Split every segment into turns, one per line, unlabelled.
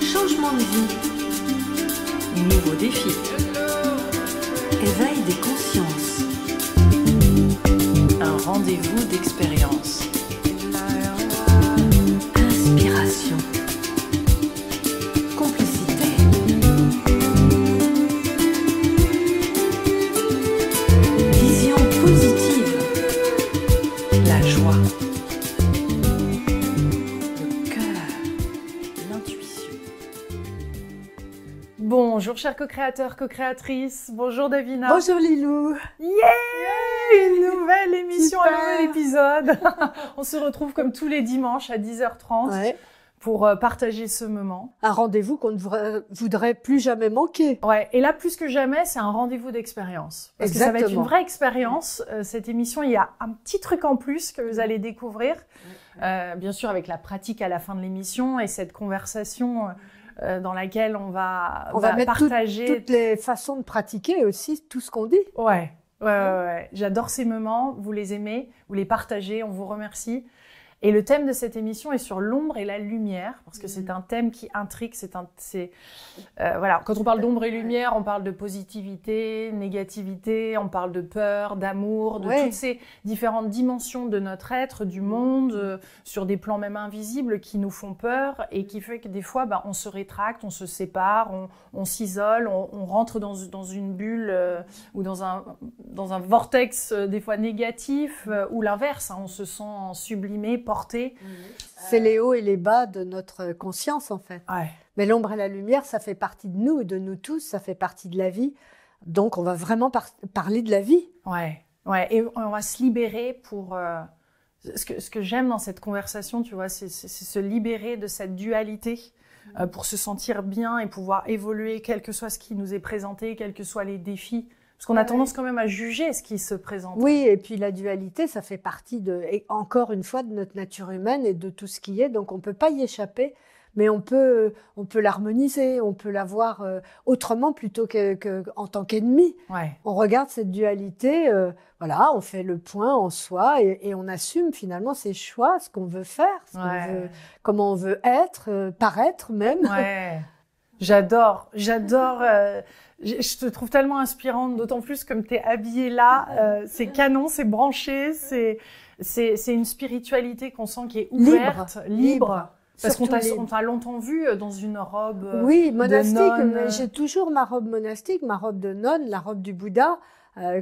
Changement de vie.
Nouveau défi.
Éveil des consciences.
Un rendez-vous d'expérience. Bonjour chers co-créateurs, co-créatrices. Bonjour Davina. Bonjour Lilou. Yeah, Une nouvelle émission, un nouvel épisode. On se retrouve comme tous les dimanches à 10h30 pour euh, partager ce moment. Un rendez-vous qu'on ne voudrait, plus jamais manquer. Ouais. Et là, plus que jamais, c'est un rendez-vous d'expérience. Parce que ça va être une vraie expérience. Euh, cette émission, il y a un petit truc en plus que vous allez découvrir. Euh, bien sûr, avec la pratique à la fin de l'émission et cette conversation. Euh, dans laquelle on va, on va partager toutes
les façons de pratiquer aussi tout ce qu'on dit. Ouais. Ouais, ouais, ouais. J'adore ces
moments. Vous les aimez, vous les partagez. On vous remercie. Et le thème de cette émission est sur l'ombre et la lumière, parce que c'est mm. un thème qui intrigue. C'est un, c'est, euh, voilà. Quand on parle d'ombre et lumière, on parle de positivité, négativité, on parle de peur, d'amour, de toutes ces différentes dimensions de notre être, du monde, euh, sur des plans même invisibles qui nous font peur et qui fait que des fois, bah, on se rétracte, on se sépare, on, s'isole, on, rentre dans, une bulle euh, ou dans un, dans un vortex des fois
négatif ou l'inverse. Hein. on se sent sublimé porter. C'est les hauts et les bas de notre conscience, en fait. Mais l'ombre et la lumière, ça fait partie de nous, de nous tous, ça fait partie de la vie. Donc, on va vraiment parler de la vie. Ouais, ouais. Et
on va se libérer pour. Euh, ce que, ce que j'aime dans cette conversation, tu vois, c'est se libérer de cette dualité euh, pour se sentir bien et pouvoir évoluer, quel que soit ce qui nous est présenté, quels que soient les défis. Parce qu'on a tendance quand même à juger ce qui se présente. Oui,
et puis la dualité, ça fait partie, de, encore une fois, de notre nature humaine et de tout ce qui est. Donc on ne peut pas y échapper, mais on peut, on peut l'harmoniser, on peut la voir euh, autrement plutôt qu'en que, tant qu'ennemi. On regarde cette dualité, euh, voilà, on fait le point en soi et, et on assume finalement ses choix, ce qu'on veut faire, ce comment on veut être, euh, paraître même. Ouais. J'adore, j'adore.
Euh, je te trouve tellement inspirante, d'autant plus comme t'es habillée là. Euh, c'est canon, c'est branché, c'est c'est c'est une spiritualité qu'on sent qui est ouverte, libre.
Parce qu'on t'a,
longtemps vu euh, dans une robe. Oui, monastique. J'ai
toujours ma robe monastique, ma robe de nonne, la robe du Bouddha,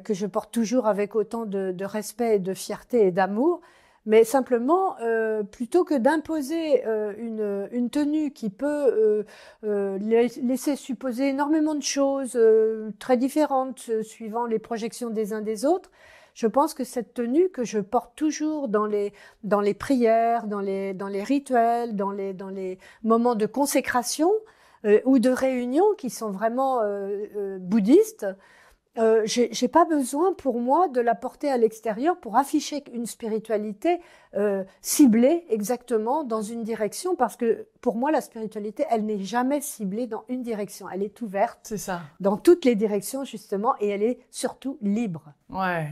que je porte toujours avec autant de, de respect, de fierté et d'amour mais simplement, euh, plutôt que d'imposer euh, une, une, tenue qui peut euh, euh laisser supposer énormément de choses euh, très différentes euh, suivant les projections des uns des autres, je pense que cette tenue que je porte toujours dans les dans les prières, dans les dans les rituels, dans les dans les moments de consécration ou de réunion qui sont vraiment euh, bouddhistes, euh, j'ai pas besoin pour moi de la porter à l'extérieur pour afficher une spiritualité euh, ciblée exactement dans une direction parce que pour moi la spiritualité elle n'est jamais ciblée dans une direction elle est ouverte ça dans toutes les directions justement et elle est surtout libre ouais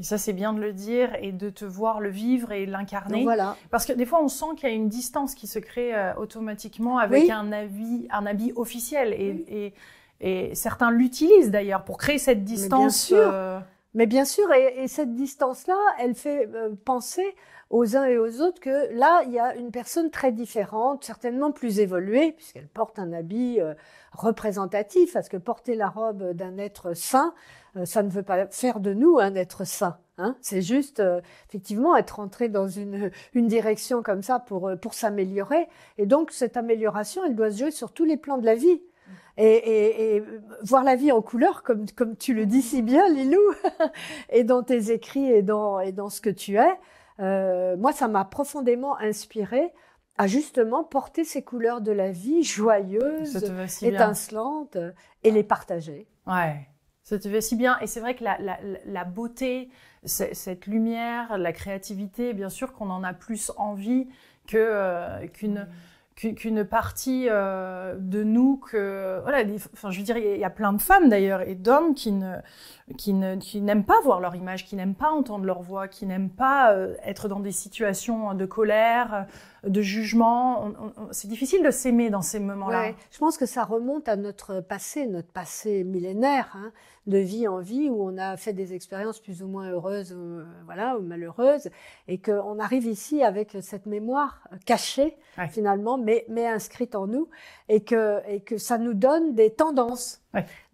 et ça, c'est bien de le dire et de te voir le vivre et l'incarner. Voilà. Parce que des fois, on sent qu'il y a une distance qui se crée euh, automatiquement avec un, avis, un habit officiel. Et, et
et certains l'utilisent d'ailleurs pour créer cette distance. Euh, Mais bien sûr. et, cette distance-là, elle fait euh, penser aux uns et aux autres que là, il y a une personne très différente, certainement plus évoluée, puisqu'elle porte un habit euh, représentatif, parce que porter la robe d'un être saint, ça ne veut pas faire de nous un être saint. Hein C'est juste, effectivement, être entré dans une, une direction comme ça pour, pour s'améliorer. Et donc, cette amélioration, elle doit se jouer sur tous les plans de la vie. Et, voir la vie en couleurs, comme, comme tu le dis si bien, Lilou, et dans tes écrits et dans, et dans ce que tu es, euh, moi, ça m'a profondément inspiré à justement porter ces couleurs de la vie joyeuses, étincelantes,
et les partager. Ouais. Ça te fait si bien. Et c'est vrai que la, la, la beauté, cette lumière, la créativité, bien sûr qu'on en a plus envie que euh, qu'une. Mm qu'une partie euh, de nous que voilà enfin je veux dire il y a plein de femmes d'ailleurs et d'hommes qui ne qui n'aiment pas voir leur image, qui n'aiment pas entendre leur voix, qui n'aiment pas euh, être dans des situations de colère, de
jugement. C'est difficile de s'aimer dans ces moments-là. je pense que ça remonte à notre passé, notre passé millénaire, hein, de vie en vie, où on a fait des expériences plus ou moins heureuses euh, ou, voilà, malheureuses, et qu'on arrive ici avec cette mémoire cachée, finalement, mais, mais inscrite en nous et que, et que ça nous donne des tendances,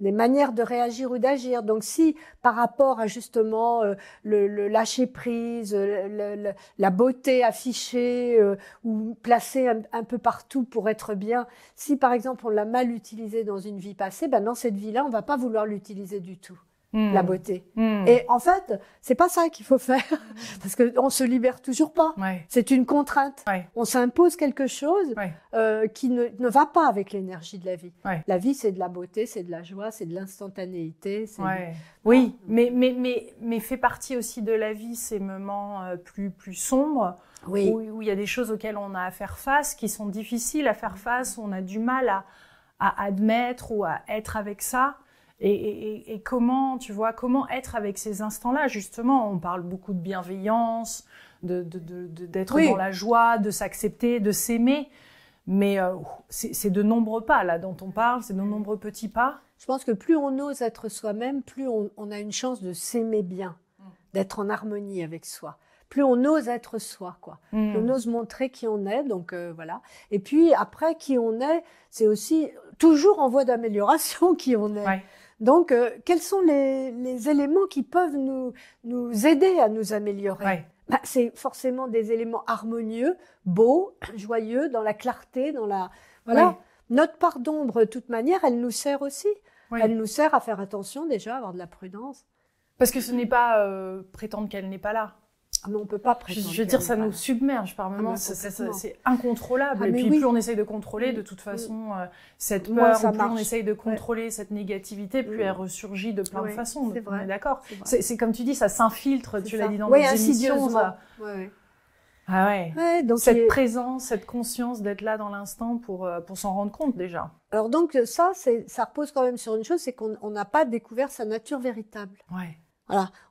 des manières de réagir ou d'agir. Donc si par rapport à justement euh, le, lâcher prise, la beauté affichée euh, ou placée un, peu partout pour être bien, si par exemple on l'a mal utilisé dans une vie passée, ben dans cette vie-là on va pas vouloir l'utiliser du tout. Hmm. la beauté. Hmm. Et en fait, c'est pas ça qu'il faut faire hmm. parce que on se libère toujours pas. C'est une contrainte. On s'impose quelque chose euh, qui ne, va pas avec l'énergie de la vie. La vie, c'est de la beauté, c'est de la joie, c'est de l'instantanéité. Oui, mais, mais mais mais fait partie
aussi de la vie ces moments euh, plus plus sombres. Où, il y a des choses auxquelles on a à faire face, qui sont difficiles à faire face, on a du mal à, à admettre ou à être avec ça et, comment, tu vois, comment être avec ces instants-là Justement, on parle beaucoup de bienveillance, d'être de, de, dans la joie, de s'accepter, de
s'aimer. Mais euh, c'est de nombreux pas là dont on parle, c'est de nombreux petits pas. Je pense que plus on ose être soi-même, plus on, a une chance de s'aimer bien, mm. d'être en harmonie avec soi. Plus on ose être soi, quoi. Mm. on ose montrer qui on est, donc euh, voilà. Et puis après, qui on est, c'est aussi toujours en voie d'amélioration qui on est. Donc, euh, quels sont les, éléments qui peuvent nous, nous aider à nous améliorer bah, C'est forcément des éléments harmonieux, beaux, joyeux, dans la clarté, dans la... Voilà. Notre part d'ombre, de toute manière, elle nous sert aussi. Elle nous sert à faire attention déjà, à avoir de la prudence.
Parce que ce n'est pas euh, prétendre qu'elle n'est pas là mais on peut pas Je veux dire, ça nous submerge par ah, moments, c'est incontrôlable. Ah, et puis plus on essaye de contrôler, de toute façon, euh, cette peur, plus on essaye de contrôler cette négativité, plus elle ressurgit de plein de façons. C'est D'accord. C'est comme tu dis, ça s'infiltre, tu l'as dit dans les émissions. Ça. Ah ouais. cette présence, cette conscience d'être là dans l'instant pour, euh, pour s'en rendre compte déjà.
Alors donc ça, ça repose quand même sur une chose, c'est qu'on n'a pas découvert sa nature véritable. Ouais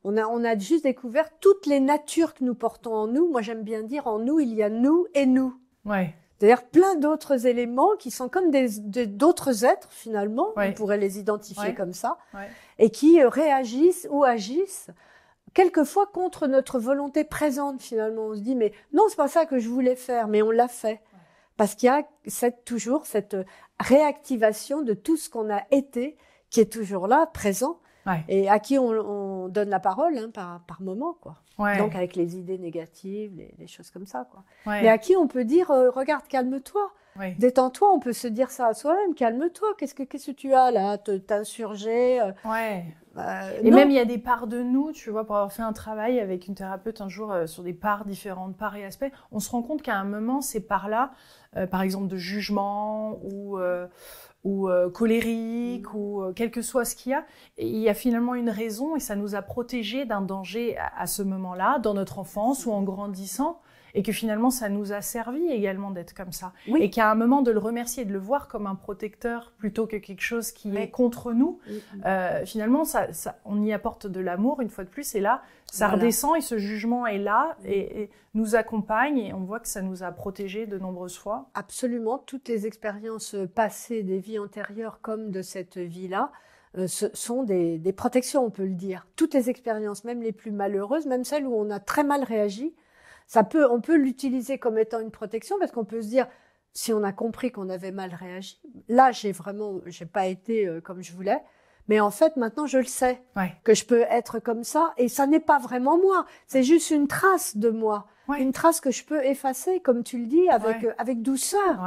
on a, on a juste découvert toutes les natures que nous portons en nous. Moi, j'aime bien dire, en nous, il y a nous et nous. Ouais. C'est-à-dire plein d'autres éléments qui sont comme d'autres êtres finalement, on pourrait les identifier comme ça, et qui euh, réagissent ou agissent quelquefois contre notre volonté présente finalement. On se dit mais non c'est pas ça que je voulais faire, mais on l'a fait parce qu'il y a cette, toujours cette euh, réactivation de tout ce qu'on a été qui est toujours là, présent, et à qui on, donne la parole hein, par, par, moment, quoi. Donc avec les idées négatives, les, choses comme ça, quoi. Mais à qui on peut dire, euh, regarde, calme-toi, détends-toi. On peut se dire ça à soi-même, calme-toi. Qu'est-ce que qu'est-ce que tu as là, t'insurger euh, Ouais. Bah, et même il y a des parts de nous, tu vois, pour avoir fait un
travail avec une thérapeute un jour euh, sur des parts différentes, parts et aspects, on se rend compte qu'à un moment, ces parts-là, par exemple de jugement ou ou euh, colérique mm. ou euh, quel que soit ce qu'il y a, il y a finalement une raison et ça nous a protégés d'un danger à ce moment-là, dans notre enfance ou en grandissant et que finalement ça nous a servi également d'être comme ça. Et qu'à un moment de le remercier, de le voir comme un protecteur plutôt que quelque chose qui est contre nous, euh, finalement on y apporte de l'amour une fois de plus et là ça redescend et ce jugement est là et, nous accompagne et on voit que ça nous a protégés de nombreuses
fois. Absolument, toutes les expériences passées des vies antérieures comme de cette vie-là, euh, ce sont des, protections, on peut le dire. Toutes les expériences, même les plus malheureuses, même celles où on a très mal réagi, on peut l'utiliser comme étant une protection parce qu'on peut se dire, si on a compris qu'on avait mal réagi, là, j'ai vraiment, j'ai pas été euh, comme je voulais. Mais en fait, maintenant, je le sais que je peux être comme ça, et ça n'est pas vraiment moi. C'est juste une trace de moi, une trace que je peux effacer, comme tu le dis, avec euh, douceur,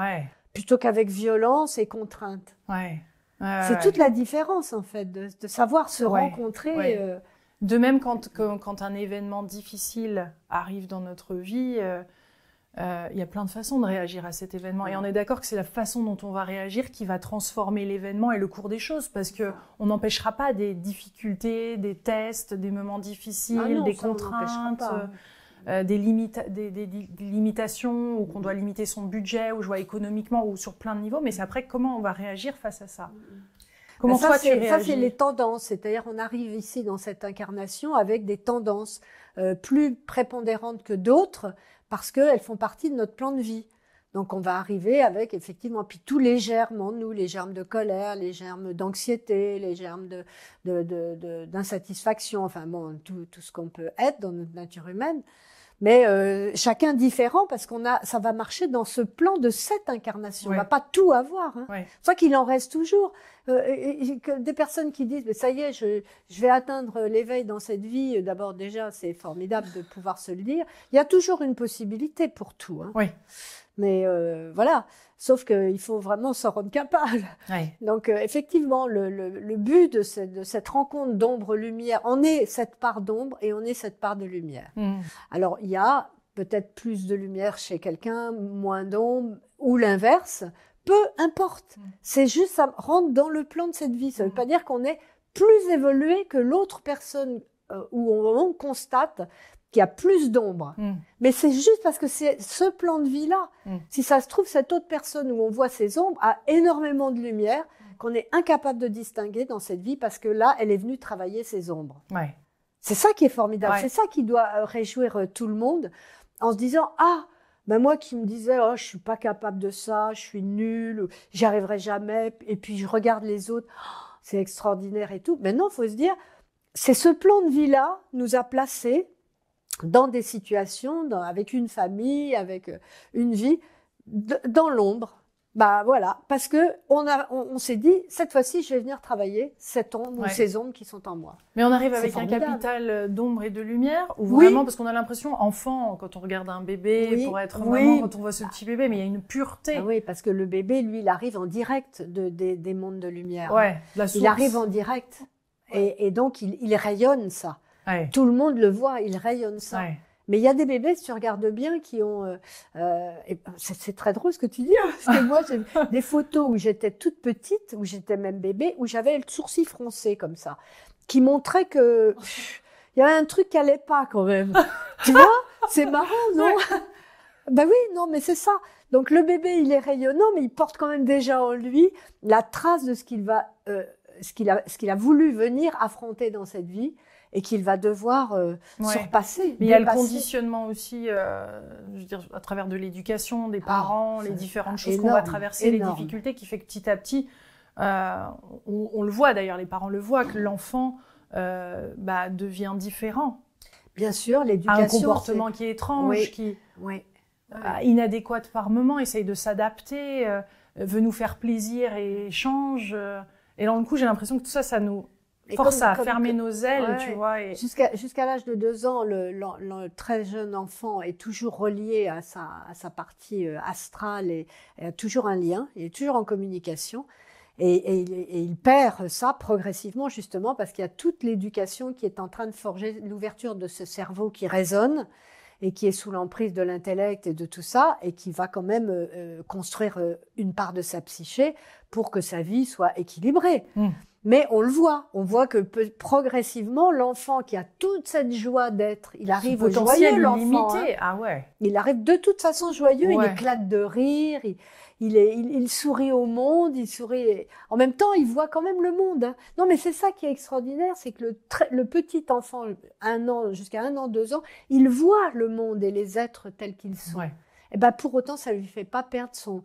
plutôt qu'avec violence et contrainte. C'est toute la différence, en fait, de, savoir se rencontrer. Euh, de même, quand, un
événement difficile arrive dans notre vie, euh, euh, il y a plein de façons de réagir à cet événement. Et on est d'accord que c'est la façon dont on va réagir qui va transformer l'événement et le cours des choses, parce que on n'empêchera pas des difficultés, des tests, des moments difficiles, ah des contraintes. Euh, des, limites, des, limitations, ou qu'on doit limiter son budget, ou je vois économiquement, ou sur plein de niveaux, mais c'est après comment on va réagir face à ça. Mm, mm ça, c'est les
tendances. C'est-à-dire, on arrive ici dans cette incarnation avec des tendances euh, plus prépondérantes que d'autres parce qu'elles font partie de notre plan de vie. Donc on va arriver avec effectivement, puis tous les germes en nous, les germes de colère, les germes d'anxiété, les germes d'insatisfaction, de, de, enfin bon, tout ce qu'on peut être dans notre nature humaine mais euh, chacun différent parce qu'on a, ça va marcher dans ce plan de cette incarnation. On va pas tout avoir. Hein. qu'il en reste toujours. Euh, des personnes qui disent, mais ça y est, je, vais atteindre l'éveil dans cette vie. Euh, d'abord déjà, c'est formidable de pouvoir se le dire. Il y a toujours une possibilité pour tout. Hein. Oui. Mais euh, voilà, sauf qu'il faut vraiment s'en rendre capable. Donc euh, effectivement, le, but de cette, de cette rencontre d'ombre-lumière, on est cette part d'ombre et on est cette part de lumière. Hmm. Alors il y a peut-être plus de lumière chez quelqu'un, moins d'ombre, ou l'inverse, peu importe. Hmm. C'est juste, ça rentre dans le plan de cette vie. Ça ne veut hmm. pas dire qu'on est plus évolué que l'autre personne euh, où on constate qui a plus d'ombre. Mm. Mais c'est juste parce que c'est ce plan de vie-là. Mm. Si ça se trouve, cette autre personne où on voit ses ombres a énormément de lumière qu'on est incapable de distinguer dans cette vie parce que là, elle est venue travailler ses ombres. Ouais. C'est ça qui est formidable. C'est ça qui doit euh, réjouir euh, tout le monde en se disant ah. Ben moi qui me disais oh je suis pas capable de ça, je suis nul, j'y arriverai jamais et puis je regarde les autres, oh, c'est extraordinaire et tout. Maintenant, il faut se dire c'est ce plan de vie là nous a placés dans des situations, avec une famille, avec euh, une vie, dans l'ombre. Bah voilà, parce que on, a, on, s'est dit cette fois-ci, je vais venir travailler cette ombre ou ces ombres qui sont en moi. Mais on arrive avec un capital euh, d'ombre et de lumière,
vraiment parce qu'on a l'impression enfant quand on regarde un bébé oui. pour être oui. quand on voit ce petit bébé, mais il y a une
pureté. Ah oui, parce que le bébé, lui, il arrive en direct de, des, mondes de lumière. Ouais, il arrive en direct, et, donc il rayonne ça. Tout le monde le voit, il rayonne ça. Mais il y a des bébés, si tu regardes bien, qui ont. Euh, euh, ben, c'est très drôle ce que tu dis. Hein, parce moi, j'ai des photos où j'étais toute petite, où j'étais même bébé, où j'avais le sourcil froncé comme ça, qui montrait que il y avait un truc qui allait pas quand même. tu vois C'est marrant, non Ben oui, non, mais c'est ça. Donc le bébé, il est rayonnant, mais il porte quand même déjà en lui la trace de ce qu'il va, euh, ce qu'il a, ce qu'il a voulu venir affronter dans cette vie et qu'il va devoir euh, surpasser. Mais il y a le conditionnement
aussi, euh, je veux dire, à travers de l'éducation, des ah, parents, les différentes choses qu'on va traverser, les difficultés qui fait que petit à petit, euh, on, le voit d'ailleurs, les parents le voient, que l'enfant bah, devient différent. Bien
sûr, l'éducation. Un comportement qui est étrange, qui
oui. inadéquate par moment, essaye de s'adapter, veut nous faire plaisir et change. et dans le coup, j'ai
l'impression que tout ça, ça nous
et force fermer nos ailes, tu vois.
Jusqu'à l'âge de deux ans, le, très jeune enfant est toujours relié à sa, à sa partie euh, astrale et, a toujours un lien, il est toujours en communication. Et, et, il perd ça progressivement, justement, parce qu'il y a toute l'éducation qui est en train de forger l'ouverture de ce cerveau qui résonne et qui est sous l'emprise de l'intellect et de tout ça, et qui va quand même euh, euh, construire une part de sa psyché pour que sa vie soit équilibrée. Mmh. Mais on le voit, on voit que progressivement, l'enfant qui a toute cette joie d'être, il arrive au joyeux, l'enfant. Hein. Ah ouais. Il arrive de toute façon joyeux, il éclate de rire, il, sourit au monde, il sourit. En même temps, il voit quand même le monde. Hein. Non, mais c'est ça qui est extraordinaire, c'est que le, petit enfant, un an jusqu'à un an, deux ans, il voit le monde et les êtres tels qu'ils sont. Et eh ben pour autant, ça lui fait pas perdre son,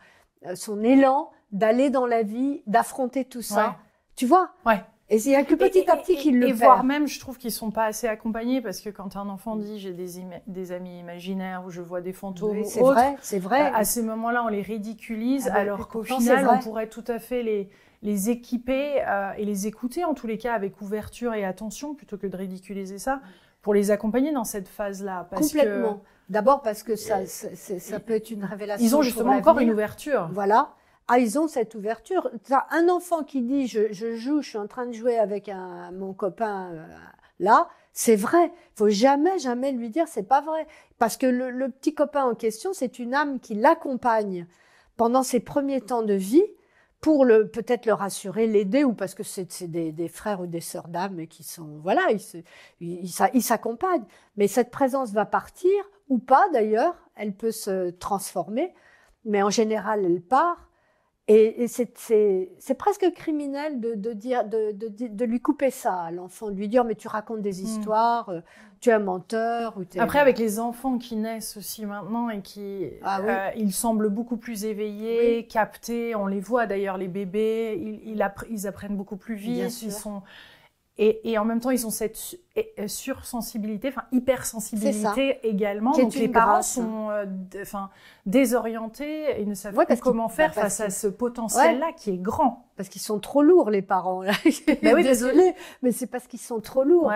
euh, élan d'aller dans la vie, d'affronter tout ça. Tu vois Ouais. Et c'est y a petit à petit qu'ils le Et voire
même, je trouve qu'ils sont pas assez accompagnés parce que quand un enfant dit j'ai des, amis imaginaires ou je vois des fantômes c'est vrai, c'est vrai. À, ces moments-là, on les ridiculise ah bah, alors qu'au final, on pourrait tout à fait les, les équiper euh, et les écouter en tous les cas avec ouverture et attention plutôt que de ridiculiser ça pour les accompagner dans
cette phase-là. Complètement. D'abord parce que ça, ça, ça peut être une révélation. Ils ont justement encore une ouverture. Voilà ah, ils ont cette ouverture. un enfant qui dit je, je, joue, je suis en train de jouer avec un, mon copain euh, là, c'est vrai. Faut jamais, jamais lui dire c'est pas vrai, parce que le, petit copain en question, c'est une âme qui l'accompagne pendant ses premiers temps de vie pour le peut-être le rassurer, l'aider, ou parce que c'est des, des, frères ou des sœurs d'âme qui sont voilà, ils s'accompagnent. Mais cette présence va partir ou pas d'ailleurs, elle peut se transformer, mais en général elle part et, c'est presque criminel de, dire, de, de, lui couper ça à l'enfant, de lui dire mais tu racontes des mm. histoires, euh, tu es un menteur. Ou Après avec les enfants qui naissent aussi maintenant et qui, ah euh, ils semblent beaucoup
plus éveillés, captés. On les voit d'ailleurs les bébés, ils, apprennent beaucoup plus vite. sont et, en même temps, ils ont cette euh, sursensibilité, enfin hypersensibilité également. Donc les parents sont euh, enfin désorientés et
ne savent pas comment bah, faire face à ce potentiel-là qui est grand parce qu'ils sont trop lourds les parents. Mais oui, Désolée, mais c'est parce qu'ils sont trop lourds.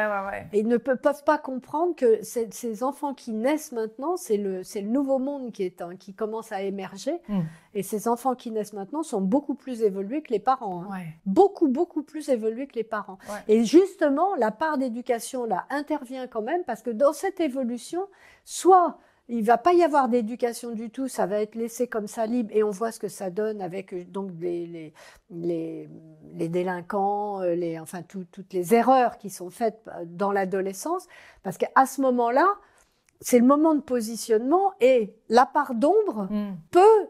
Et ils ne peuvent pas comprendre que ces, enfants qui naissent maintenant, c'est le, nouveau monde qui, commence à émerger. Hmm. Et ces enfants qui naissent maintenant sont beaucoup plus évolués que les parents. Hein. Beaucoup, beaucoup plus évolués que les parents. Et justement, la part d'éducation là intervient quand même parce que dans cette évolution, soit il va pas y avoir d'éducation du tout, ça va être laissé comme ça libre et on voit ce que ça donne avec euh, donc les, les, les, délinquants, euh, les, enfin toutes les erreurs qui sont faites euh, dans l'adolescence, parce qu'à ce moment-là, c'est le moment de positionnement et la part d'ombre mm. peut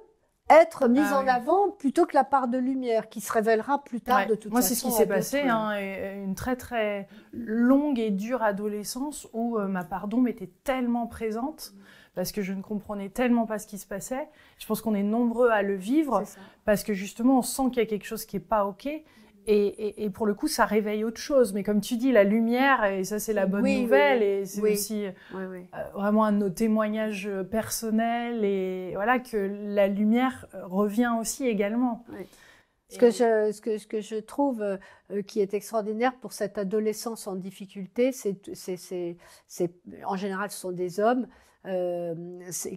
être mise ah en avant plutôt que la part de lumière qui se révélera plus tard de toute façon. Moi, c'est ce qui s'est passé, hein,
une très très longue et dure adolescence où ma part d'ombre était tellement présente parce que je ne comprenais tellement pas ce qui se passait. Je pense qu'on est nombreux à le vivre parce que justement, on sent qu'il y a quelque chose qui est pas OK. Et, pour le coup, ça réveille autre chose. Mais comme tu dis, la lumière, et ça, c'est la bonne nouvelle, et c'est aussi euh, vraiment un de nos témoignages euh, personnels, et voilà, que la lumière
euh, revient aussi également. Ce que, je, ce, que, je, trouve qui est extraordinaire pour cette adolescence en difficulté, c'est, en général, ce sont des hommes, euh,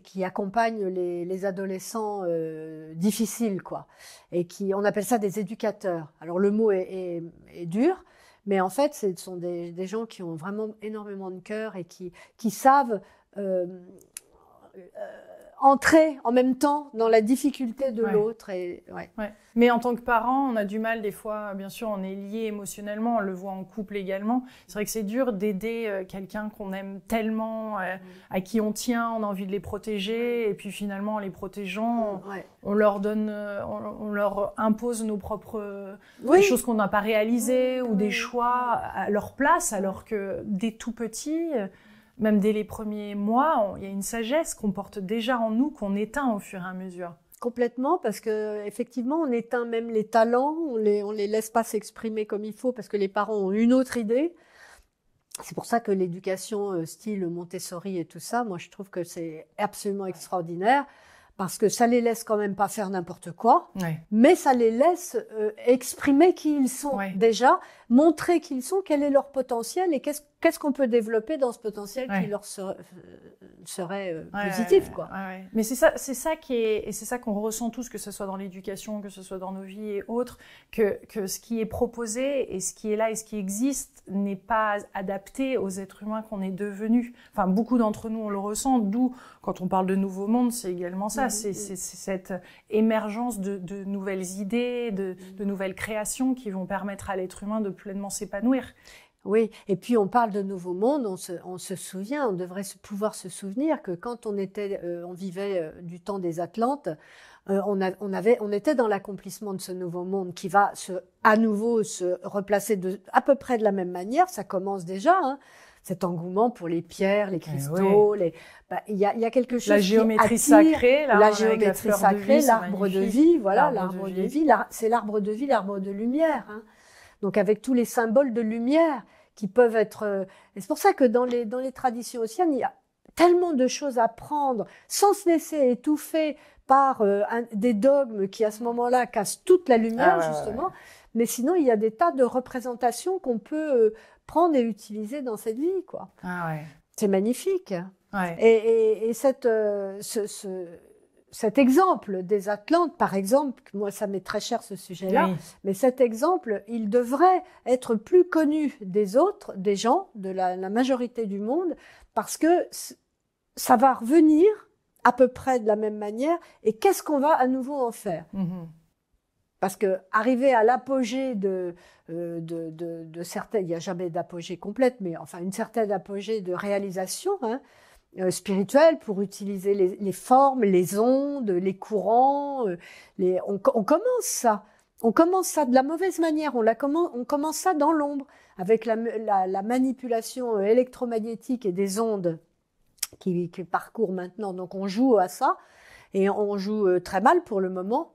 qui accompagnent les, adolescents euh, difficiles, quoi. Et qui, on appelle ça des éducateurs. Alors le mot est, dur, mais en fait, ce sont des, gens qui ont vraiment énormément de cœur et qui, qui savent euh, entrer en même temps dans la difficulté de l'autre. Et,
Mais en tant que parent, on a du mal des fois, bien sûr, on est lié émotionnellement, on le voit en couple également. C'est vrai que c'est dur d'aider euh, quelqu'un qu'on aime tellement, euh, à qui on tient, on a envie de les protéger, et puis finalement, en les protégeant, on, leur donne, euh, on, leur impose nos propres choses qu'on n'a pas réalisées ou des choix à leur place, alors que des tout petits, même dès les premiers mois, il y a une sagesse qu'on porte déjà en nous, qu'on éteint au fur et à mesure.
Complètement, parce que effectivement, on éteint même les talents, on les, les laisse pas s'exprimer comme il faut, parce que les parents ont une autre idée. C'est pour ça que l'éducation euh, style Montessori et tout ça, moi je trouve que c'est absolument extraordinaire parce que ça les laisse quand même pas faire n'importe quoi, mais ça les laisse euh, exprimer qui ils sont déjà, montrer qui ils sont, quel est leur potentiel et qu'est-ce qu'est-ce qu'on peut développer dans ce potentiel qui leur euh, serait, euh, positif quoi. Mais c'est ça, c'est ça qui est, et c'est ça qu'on
ressent tous, que ce soit dans l'éducation, que ce soit dans nos vies et autres, que, que ce qui est proposé et ce qui est là et ce qui existe n'est pas adapté aux êtres humains qu'on est devenus. Enfin, beaucoup d'entre nous, on le ressent, d'où, quand on parle de nouveau monde, c'est également ça, mm-hmm. c'est, c'est, cette émergence de, de nouvelles idées, de, de mm-hmm. nouvelles créations qui vont permettre à l'être
humain de pleinement s'épanouir. Oui, et puis on parle de nouveau monde, on se, on se souvient, on devrait se, pouvoir se souvenir que quand on était, euh, on vivait euh, du temps des Atlantes, euh, on, on, avait, on était dans l'accomplissement de ce nouveau monde qui va se, à nouveau se replacer de, à peu près de la même manière. Ça commence déjà. Hein, cet engouement pour les pierres, les eh cristaux, bah, il y, a, y, a, quelque chose la géométrie qui attire, sacrée, la géométrie sacrée, l'arbre de, vie, voilà, l'arbre de, vie, c'est l'arbre de vie, l'arbre de lumière. Hein donc avec tous les symboles de lumière qui peuvent être. Euh, c'est pour ça que dans les, dans les traditions anciennes, il y a tellement de choses à prendre sans se laisser étouffer par euh, des dogmes qui à ce mmh. moment-là cassent toute la lumière ah justement. Mais sinon, il y a des tas de représentations qu'on peut euh, prendre et utiliser dans cette vie, quoi. Ah, ouais. C'est magnifique. Et, et, et cette, ce, ce cet exemple des Atlantes, par exemple, moi ça m'est très cher ce sujet-là, mais cet exemple, il devrait être plus connu des autres, des gens, de la, majorité du monde, parce que ça va revenir à peu près de la même manière, et qu'est-ce qu'on va à nouveau en faire mm-hmm. Parce que arriver à l'apogée euh, de, de, certaines, il n'y a jamais d'apogée complète, mais enfin une certaine apogée de réalisation, hein, euh, spirituel pour utiliser les, formes, les ondes, les courants. Euh, les, on, commence ça. On commence ça de la mauvaise manière. On, la commence, on commence ça dans l'ombre avec la, manipulation euh, électromagnétique et des ondes qui, parcourent maintenant. Donc on joue à ça et on joue très mal pour le moment,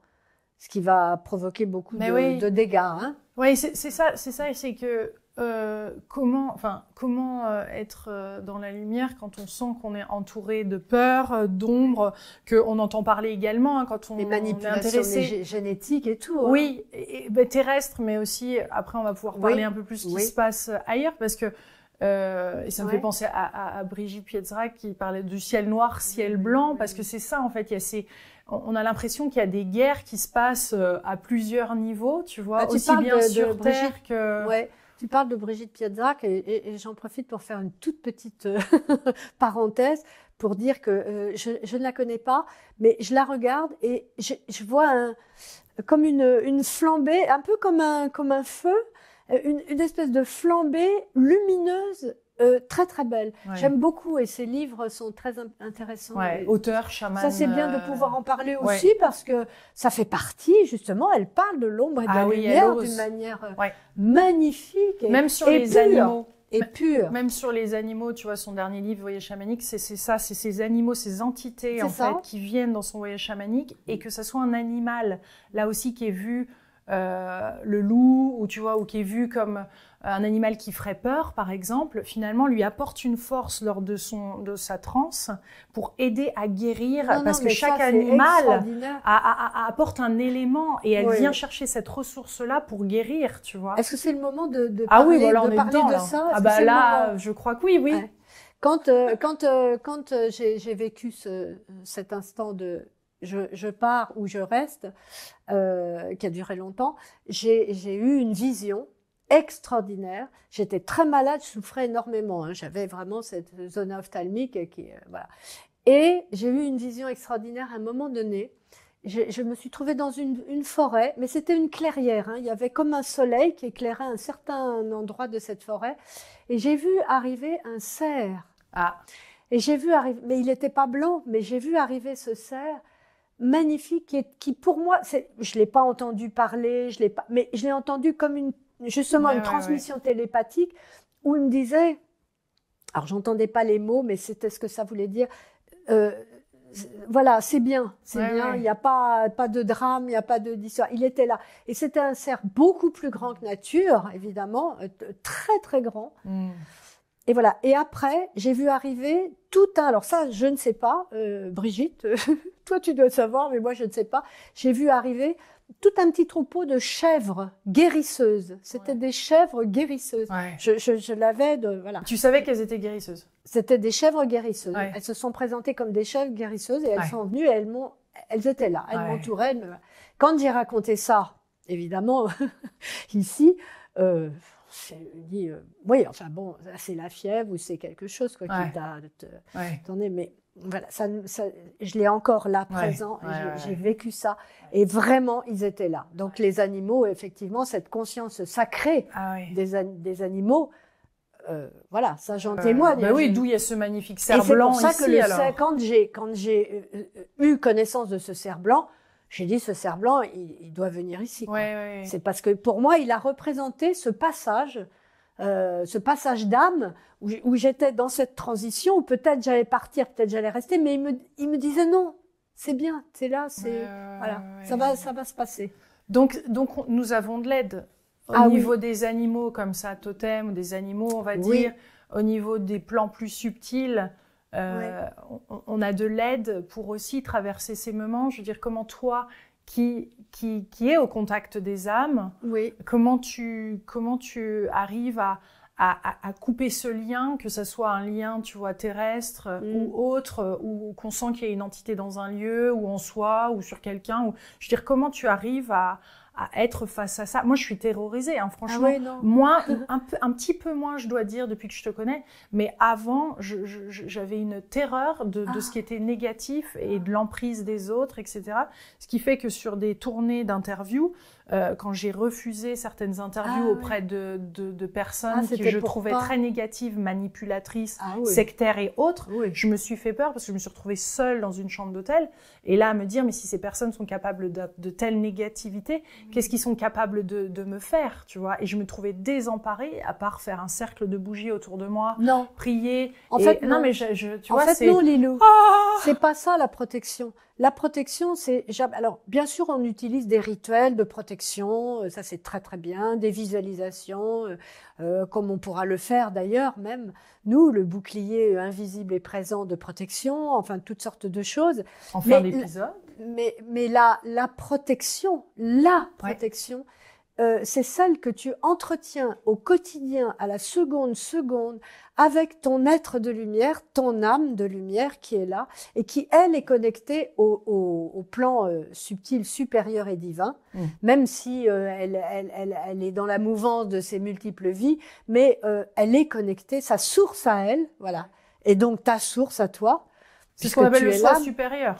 ce qui va provoquer beaucoup de, de, dégâts. Hein.
Oui, c'est ça, c'est ça, c'est que euh, comment, enfin, comment euh, être euh, dans la lumière quand on sent qu'on est entouré de peur, d'ombre, qu'on entend parler également hein, quand on, est intéressé. Les
génétiques et tout. Hein. Oui,
et, ben, terrestre, mais aussi après on va pouvoir parler un peu plus de ce qui se passe ailleurs parce que et ça me fait penser à, à, Brigitte Pietra qui parlait du ciel noir, ciel blanc, parce que c'est ça en fait. Il y a ces on a l'impression qu'il y a des guerres qui se passent à plusieurs niveaux, tu vois, bah, aussi bien sur Terre
que... Tu parles de Brigitte Piazzac et, j'en profite pour faire une toute petite euh, parenthèse pour dire que euh, je, ne la connais pas, mais je la regarde et je, vois comme une, flambée, un peu comme un, comme un feu, euh, une, une espèce de flambée lumineuse euh, très très belle. J'aime beaucoup et ses livres sont très intéressants. auteur, chaman. Ça c'est bien de euh, pouvoir en parler aussi parce que ça fait partie justement. Elle parle de l'ombre et de ah la lumière d'une manière euh,
magnifique. Et, Même sur les pure. animaux. Et pur. Même sur les animaux, tu vois, son dernier livre, Voyage chamanique, c'est ça, c'est ces animaux, ces entités en fait qui viennent dans son voyage chamanique et mm. que ce soit un animal là aussi qui est vu euh, le loup ou tu vois ou qui est vu comme euh, un animal qui ferait peur par exemple finalement lui apporte une force lors de son de sa transe pour aider à guérir parce que chaque animal apporte un élément et elle vient chercher cette ressource là pour guérir tu vois est-ce que c'est le
moment de, de ah parler, oui de, parler de ça ah bah là euh, je crois que oui oui quand quand j'ai vécu ce, cet instant de je, pars ou je reste, euh, qui a duré longtemps, j'ai eu une vision extraordinaire. J'étais très malade, je souffrais énormément. Hein. J'avais vraiment cette zone ophtalmique qui, euh, Et j'ai eu une vision extraordinaire à un moment donné. Je, me suis trouvée dans une, forêt, mais c'était une clairière. Hein. Il y avait comme un soleil qui éclairait un certain endroit de cette forêt. Et j'ai vu arriver un cerf. Ah. Et j'ai vu arriver, mais il n'était pas blanc, mais j'ai vu arriver ce cerf magnifique et qui pour moi, c'est, je l'ai pas entendu parler, je l'ai pas, mais je l'ai entendu comme une justement une transmission télépathique où il me disait, alors j'entendais pas les mots, mais c'était ce que ça voulait dire. Euh, voilà, c'est bien, c'est bien. Il n'y a pas pas de drame, il n'y a pas de d'histoire. Il était là et c'était un cerf beaucoup plus grand que nature, évidemment, euh, très très grand. Mm. Et voilà. Et après, j'ai vu arriver tout un. Alors ça, je ne sais pas, euh, Brigitte. toi, tu dois le savoir, mais moi, je ne sais pas. J'ai vu arriver tout un petit troupeau de chèvres guérisseuses. C'était des chèvres guérisseuses. Je, l'avais de voilà. Tu savais qu'elles étaient guérisseuses. C'était des chèvres guérisseuses. Elles se sont présentées comme des chèvres guérisseuses et elles sont venues elles étaient là, elles m'entouraient. Quand j'ai raconté ça, évidemment ici. Euh, dit, euh, oui, enfin bon, c'est la fièvre ou c'est quelque chose quoi, qui t'a Mais voilà, ça, je l'ai encore là présent, j'ai vécu ça. Et vraiment, ils étaient là. Donc les animaux, effectivement, cette conscience sacrée ah des, animaux, euh, voilà, ça j'en euh, témoigne. Bah oui, d'où il y a
ce magnifique cerf et blanc. C'est pour ça que
quand j'ai eu connaissance de ce cerf blanc, j'ai dit ce cerf-blanc, il, doit venir ici. C'est parce que pour moi, il a représenté ce passage, euh, ce passage d'âme où, j'étais dans cette transition où peut-être j'allais partir, peut-être j'allais rester, mais il me, disait non, c'est bien, c'est là, c'est voilà, ça va, ça va se passer. Donc, donc nous avons de l'aide au ah niveau des
animaux comme ça, totem, des animaux, on va dire, au niveau des plans plus subtils. Euh, on, a de l'aide pour aussi traverser ces moments. Je veux dire, comment toi, qui, qui, qui est au contact des âmes, oui. comment, tu, comment tu arrives à, à, couper ce lien, que ce soit un lien, tu vois, terrestre mm. ou autre, ou qu'on sent qu'il y a une entité dans un lieu, ou en soi, ou sur quelqu'un. Je veux dire, comment tu arrives à, à être face à ça. Moi, je suis terrorisée, hein, franchement. Ah moi, un, petit peu moins, je dois dire, depuis que je te connais. Mais avant, j'avais une terreur de, ce qui ah. était négatif et de l'emprise des autres, etc. Ce qui fait que sur des tournées d'interviews, euh, quand j'ai refusé certaines interviews ah auprès de, de, personnes ah, que je trouvais très négatives, manipulatrices, ah sectaires et autres, je me suis fait peur parce que je me suis retrouvée seule dans une chambre d'hôtel. Et là, à me dire, mais si ces personnes sont capables de, telle négativité, qu'est-ce qu'ils sont capables de, de, me faire, tu vois Et je me trouvais désemparée, à part faire un cercle de bougies autour de moi, non. prier. En fait, non, mais je,
tu en fait, non, Lilou, c'est pas ça la protection. La protection, c'est alors bien sûr on utilise des rituels de protection, euh, ça c'est très très bien, des visualisations, euh, euh, comme on pourra le faire d'ailleurs même nous le bouclier invisible et présent de protection, enfin toutes sortes de choses. En fin d'épisode. Mais mais la protection, la protection. Euh, c'est celle que tu entretiens au quotidien, à la seconde seconde, avec ton être de lumière, ton âme de lumière qui est là et qui, elle, est connectée au, plan euh, subtil, supérieur et divin, mm. même si euh, elle, est dans la mouvance de ses multiples vies, mais elle est connectée, sa source à elle, voilà. Et donc ta source à toi, c'est ce qu'on appelle le soi supérieur